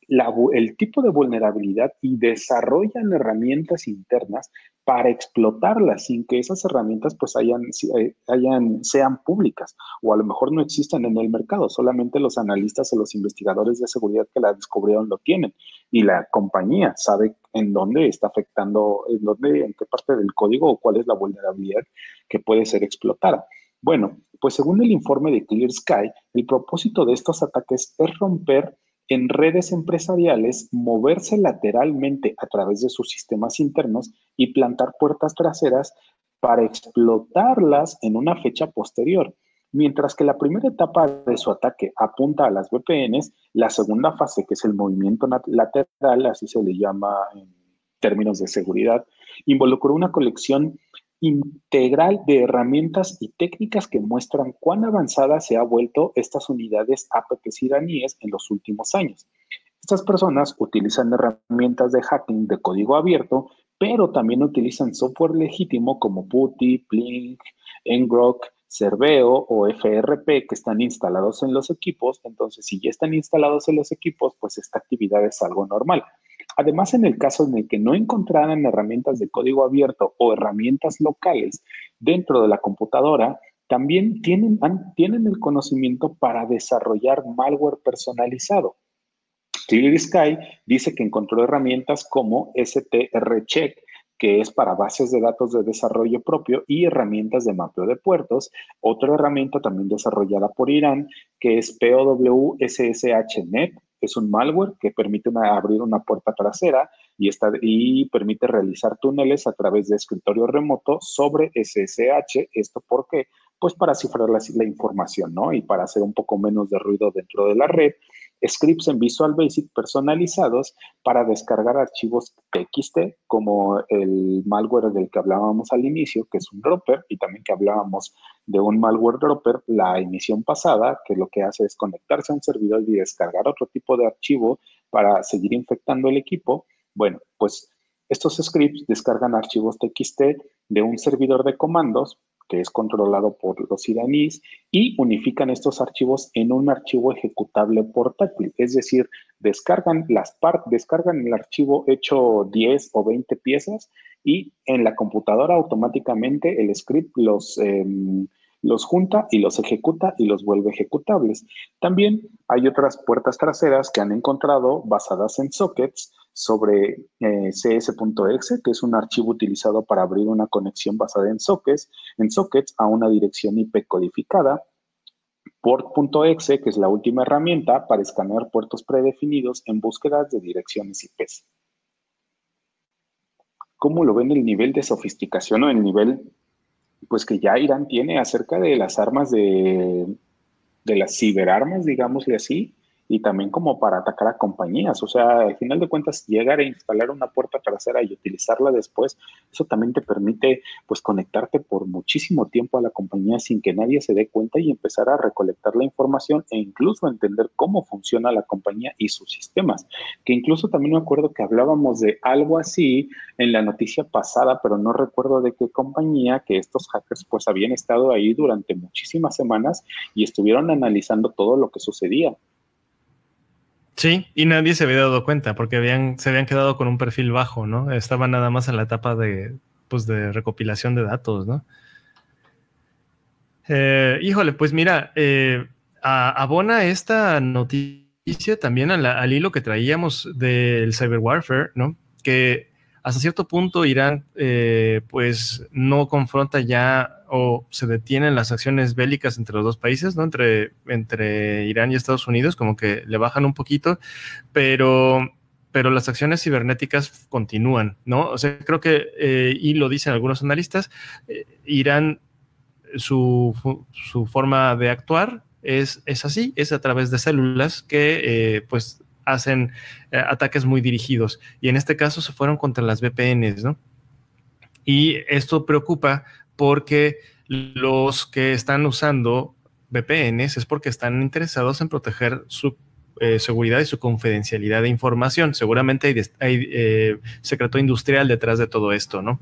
el tipo de vulnerabilidad y desarrollan herramientas internas para explotarlas sin que esas herramientas pues hayan, eh, hayan, sean públicas o a lo mejor no existan en el mercado, solamente los analistas o los investigadores de seguridad que la descubrieron lo tienen y la compañía sabe en dónde está afectando, en en qué parte del código o cuál es la vulnerabilidad que puede ser explotada. Bueno, pues según el informe de Clear Sky, el propósito de estos ataques es romper en redes empresariales, moverse lateralmente a través de sus sistemas internos y plantar puertas traseras para explotarlas en una fecha posterior. Mientras que la primera etapa de su ataque apunta a las VPNs, la segunda fase, que es el movimiento lateral, así se le llama en términos de seguridad, involucró una colección integral de herramientas y técnicas que muestran cuán avanzada se ha vuelto estas unidades APPs iraníes en los últimos años. Estas personas utilizan herramientas de hacking de código abierto, pero también utilizan software legítimo como Putty, Plink, Ngrok, Cerveo o FRP que están instalados en los equipos. Entonces, si ya están instalados en los equipos, pues esta actividad es algo normal. Además, en el caso en el que no encontraran herramientas de código abierto o herramientas locales dentro de la computadora, también tienen, el conocimiento para desarrollar malware personalizado. Clear Sky dice que encontró herramientas como strcheck, que es para bases de datos de desarrollo propio y herramientas de mapeo de puertos. Otra herramienta también desarrollada por Irán, que es POWSSHNet, es un malware que permite abrir una puerta trasera y, está, y permite realizar túneles a través de escritorio remoto sobre SSH. ¿Esto por qué? Pues para cifrar la, la información, ¿no? Y para hacer un poco menos de ruido dentro de la red scripts en Visual Basic personalizados para descargar archivos TXT, como el malware del que hablábamos al inicio, que es un dropper, y también que hablábamos de un malware dropper la emisión pasada, que lo que hace es conectarse a un servidor y descargar otro tipo de archivo para seguir infectando el equipo. Bueno, pues estos scripts descargan archivos TXT de un servidor de comandos que es controlado por los iraníes, y unifican estos archivos en un archivo ejecutable portátil, es decir, descargan, las part, descargan el archivo hecho 10 o 20 piezas y en la computadora automáticamente el script los... Em, los junta y los ejecuta y los vuelve ejecutables. También hay otras puertas traseras que han encontrado basadas en sockets sobre eh, cs.exe, que es un archivo utilizado para abrir una conexión basada en sockets, en sockets a una dirección IP codificada. Port.exe, que es la última herramienta para escanear puertos predefinidos en búsquedas de direcciones IP. ¿Cómo lo ven el nivel de sofisticación o el nivel pues que ya Irán tiene acerca de las armas de, de las ciberarmas, digámosle así, y también como para atacar a compañías. O sea, al final de cuentas, llegar a instalar una puerta trasera y utilizarla después, eso también te permite pues conectarte por muchísimo tiempo a la compañía sin que nadie se dé cuenta y empezar a recolectar la información e incluso entender cómo funciona la compañía y sus sistemas. Que incluso también me acuerdo que hablábamos de algo así en la noticia pasada, pero no recuerdo de qué compañía, que estos hackers pues habían estado ahí durante muchísimas semanas y estuvieron analizando todo lo que sucedía. Sí, y nadie se había dado cuenta porque habían, se habían quedado con un perfil bajo, ¿no? Estaban nada más en la etapa de, pues, de recopilación de datos, ¿no? Eh, híjole, pues mira, eh, abona esta noticia también al hilo que traíamos del cyber warfare, ¿no? Que hasta cierto punto Irán, eh, pues, no confronta ya o se detienen las acciones bélicas entre los dos países, ¿no? Entre, entre Irán y Estados Unidos, como que le bajan un poquito, pero, pero las acciones cibernéticas continúan, ¿no? O sea, creo que, eh, y lo dicen algunos analistas, eh, Irán, su, forma de actuar es, es así, es a través de células que, eh, pues, hacen ataques muy dirigidos. Y en este caso se fueron contra las VPNs, ¿no? Y esto preocupa porque los que están usando VPNs es porque están interesados en proteger su eh, seguridad y su confidencialidad de información. Seguramente hay, eh, secreto industrial detrás de todo esto, ¿no?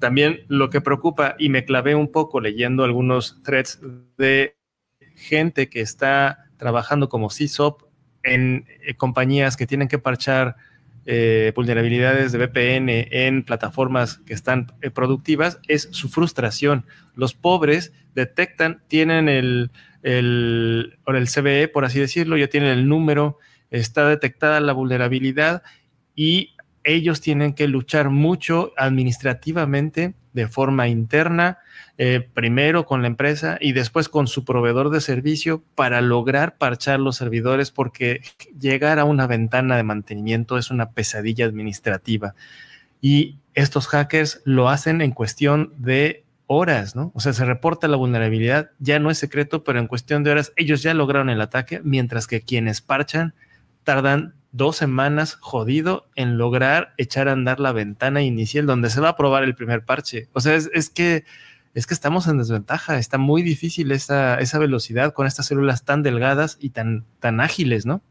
También lo que preocupa, y me clavé un poco leyendo algunos threads de gente que está trabajando como CISOP en eh, compañías que tienen que parchar eh, vulnerabilidades de VPN en plataformas que están eh, productivas es su frustración. Los pobres detectan, tienen el, el, el CVE, por así decirlo, ya tienen el número, está detectada la vulnerabilidad y ellos tienen que luchar mucho administrativamente de forma interna, eh, primero con la empresa y después con su proveedor de servicio para lograr parchar los servidores porque llegar a una ventana de mantenimiento es una pesadilla administrativa. Y estos hackers lo hacen en cuestión de horas, ¿no? O sea, se reporta la vulnerabilidad, ya no es secreto, pero en cuestión de horas ellos ya lograron el ataque, mientras que quienes parchan tardan dos semanas jodido en lograr echar a andar la ventana inicial donde se va a probar el primer parche. O sea, es, que es que estamos en desventaja. Está muy difícil esa, velocidad con estas células tan delgadas y tan, tan ágiles, ¿no?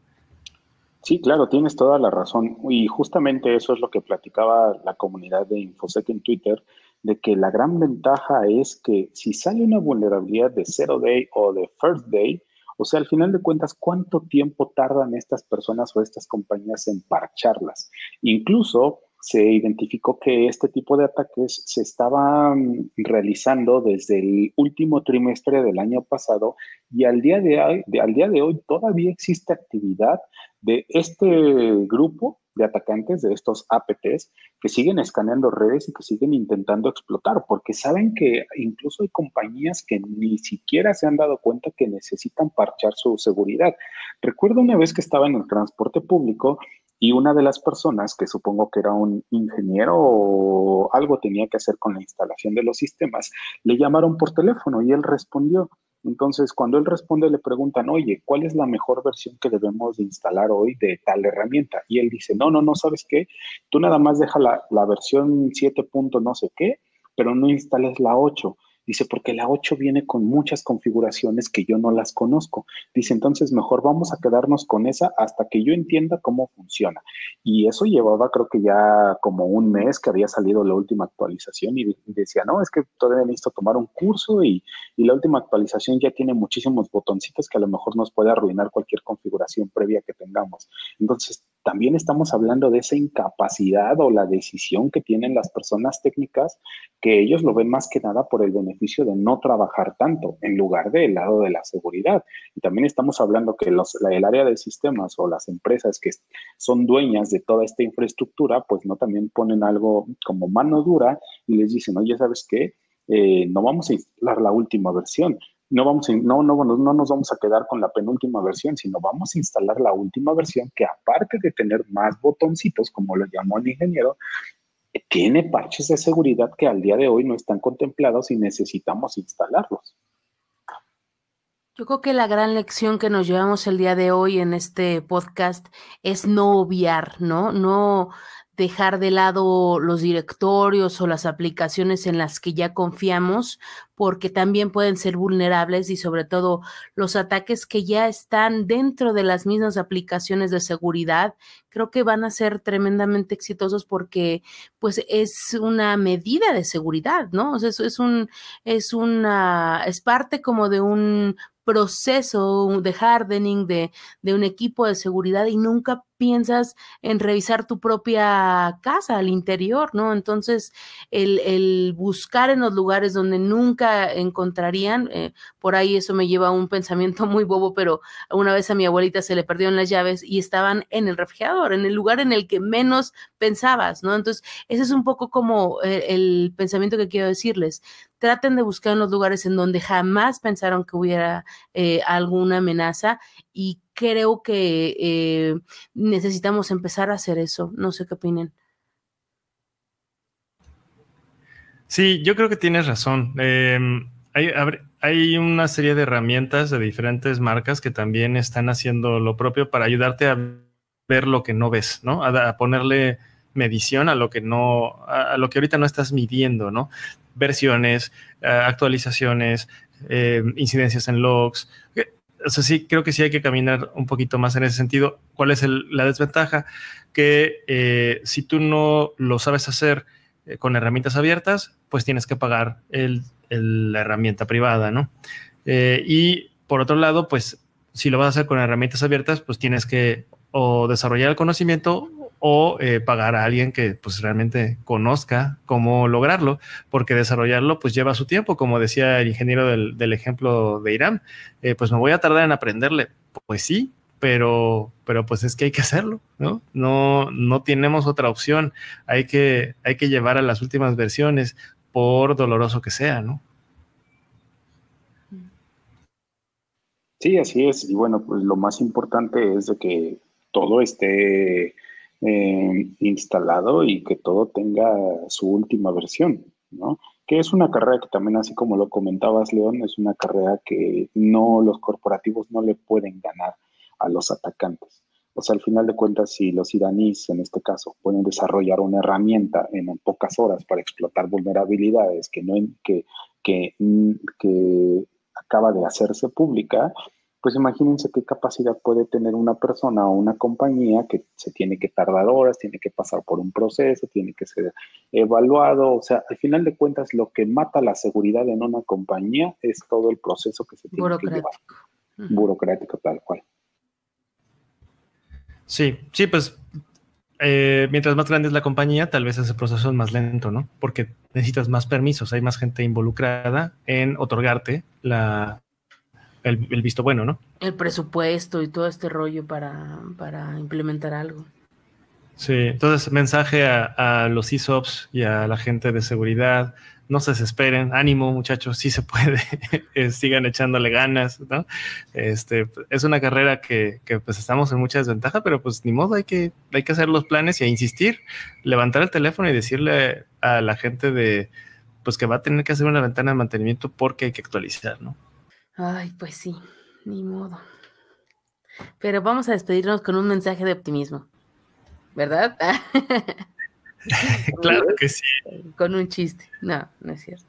Sí, claro, tienes toda la razón. Y justamente eso es lo que platicaba la comunidad de InfoSec en Twitter, de que la gran ventaja es que si sale una vulnerabilidad de Zero Day o de First Day, o sea, al final de cuentas, ¿cuánto tiempo tardan estas personas o estas compañías en parcharlas? Incluso se identificó que este tipo de ataques se estaban realizando desde el último trimestre del año pasado y al día de hoy, al día de hoy todavía existe actividad de este grupo de atacantes, de estos APTs, que siguen escaneando redes y que siguen intentando explotar, porque saben que incluso hay compañías que ni siquiera se han dado cuenta que necesitan parchar su seguridad. Recuerdo una vez que estaba en el transporte público y una de las personas, que supongo que era un ingeniero o algo tenía que hacer con la instalación de los sistemas, le llamaron por teléfono y él respondió. Entonces, cuando él responde, le preguntan, oye, ¿cuál es la mejor versión que debemos instalar hoy de tal herramienta? Y él dice, no, no, no, ¿sabes qué? Tú nada más deja la, la versión 7. no sé qué, pero no instales la 8. Dice, porque la 8 viene con muchas configuraciones que yo no las conozco. Dice, entonces mejor vamos a quedarnos con esa hasta que yo entienda cómo funciona. Y eso llevaba creo que ya como un mes que había salido la última actualización y decía, no, es que todavía visto tomar un curso y, y la última actualización ya tiene muchísimos botoncitos que a lo mejor nos puede arruinar cualquier configuración previa que tengamos. Entonces, también estamos hablando de esa incapacidad o la decisión que tienen las personas técnicas, que ellos lo ven más que nada por el beneficio de no trabajar tanto en lugar del lado de la seguridad. Y también estamos hablando que el área de sistemas o las empresas que son dueñas de toda esta infraestructura, pues no también ponen algo como mano dura y les dicen, oye, ¿sabes qué? Eh, no vamos a instalar la última versión, no, vamos no, no nos vamos a quedar con la penúltima versión, sino vamos a instalar la última versión que aparte de tener más botoncitos, como lo llamó el ingeniero, tiene parches de seguridad que al día de hoy no están contemplados y necesitamos instalarlos. Yo creo que la gran lección que nos llevamos el día de hoy en este podcast es no obviar, ¿no? No dejar de lado los directorios o las aplicaciones en las que ya confiamos, porque también pueden ser vulnerables y sobre todo los ataques que ya están dentro de las mismas aplicaciones de seguridad, creo que van a ser tremendamente exitosos porque pues es una medida de seguridad, ¿no? O sea, es, un es una es parte como de un proceso de hardening de, de un equipo de seguridad y nunca piensas en revisar tu propia casa al interior, ¿no? Entonces, el, buscar en los lugares donde nunca encontrarían, eh, por ahí eso me lleva a un pensamiento [laughs] muy bobo, pero una vez a mi abuelita se le perdieron las llaves y estaban en el refrigerador, en el lugar en el que menos pensabas, ¿no? Entonces, ese es un poco como eh, el, pensamiento que quiero decirles. Traten de buscar en los lugares en donde jamás pensaron que hubiera eh, alguna amenaza y creo que eh, necesitamos empezar a hacer eso. No sé qué opinen. Sí, yo creo que tienes razón. Em, hay, una serie de herramientas de diferentes marcas que también están haciendo lo propio para ayudarte a ver lo que no ves, ¿no? A, ponerle medición a lo que no, a, lo que ahorita no estás midiendo, ¿no? Versiones, eh, actualizaciones, em, incidencias en logs. Eh, o sea, sí, creo que sí hay que caminar un poquito más en ese sentido. ¿Cuál es la desventaja? Que eh, si tú no lo sabes hacer eh, con herramientas abiertas, pues tienes que pagar la herramienta privada, ¿no? Eh, y por otro lado, pues si lo vas a hacer con herramientas abiertas, pues tienes que o desarrollar el conocimiento o eh, pagar a alguien que pues realmente conozca cómo lograrlo, porque desarrollarlo pues lleva su tiempo, como decía el ingeniero del, ejemplo de Irán, eh, pues me voy a tardar en aprenderle, pues sí, pero, pero pues es que hay que hacerlo, ¿no? No, no tenemos otra opción, hay que, hay que llevar a las últimas versiones, por doloroso que sea, ¿no? Sí, así es. Y bueno, pues lo más importante es de que todo esté eh, instalado y que todo tenga su última versión, ¿no? Que es una carrera que también, así como lo comentabas, León, es una carrera que no, los corporativos no le pueden ganar a los atacantes. O sea, al final de cuentas, si los iraníes, en este caso, pueden desarrollar una herramienta en pocas horas para explotar vulnerabilidades que, no, que, que acaba de hacerse pública, pues imagínense qué capacidad puede tener una persona o una compañía que se tiene que tardar horas, tiene que pasar por un proceso, tiene que ser evaluado. O sea, al final de cuentas, lo que mata la seguridad en una compañía es todo el proceso que se tiene que llevar. Burocrático, tal cual. Sí, sí, pues eh, mientras más grande es la compañía, tal vez ese proceso es más lento, ¿no? Porque necesitas más permisos, hay más gente involucrada en otorgarte la, el, visto bueno, ¿no? El presupuesto y todo este rollo para, para implementar algo. Sí, entonces mensaje a, los ISOPs y a la gente de seguridad, no se desesperen, ánimo muchachos, sí se puede, [laughs] eh, sigan echándole ganas, ¿no? Este, es una carrera que, que, pues estamos en mucha desventaja, pero pues ni modo, hay que, hay que hacer los planes y a insistir, levantar el teléfono y decirle a la gente de, pues que va a tener que hacer una ventana de mantenimiento porque hay que actualizar, ¿no? Ay, pues sí, ni modo. Pero vamos a despedirnos con un mensaje de optimismo, ¿verdad? [laughs] claro que sí. Con un chiste. No, no es cierto.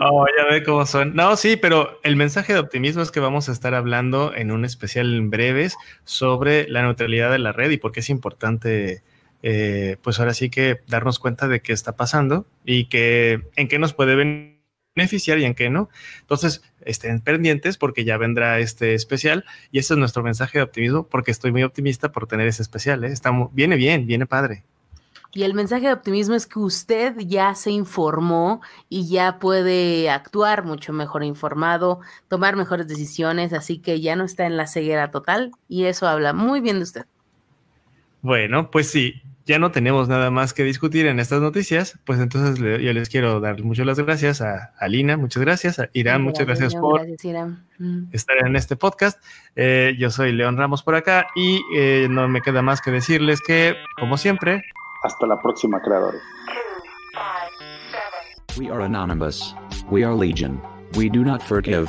Oh, ya ve cómo son. No, sí, pero el mensaje de optimismo es que vamos a estar hablando en un especial en breves sobre la neutralidad de la red y por qué es importante, eh, pues ahora sí que darnos cuenta de qué está pasando y que en qué nos puede venir beneficiar y en qué no. Entonces, estén pendientes porque ya vendrá este especial y ese es nuestro mensaje de optimismo porque estoy muy optimista por tener ese especial. ¿eh? Estamos, viene bien, viene padre. Y el mensaje de optimismo es que usted ya se informó y ya puede actuar mucho mejor informado, tomar mejores decisiones, así que ya no está en la ceguera total y eso habla muy bien de usted. Bueno, pues sí, ya no tenemos nada más que discutir en estas noticias, pues entonces yo les quiero dar muchas las gracias a, Alina, muchas gracias, a Irán, muchas gracias, por mm. estar en este podcast. Eh, yo soy León Ramos por acá y eh, no me queda más que decirles que, como siempre, hasta la próxima, creador. We are anonymous. We are legion. We do not forgive.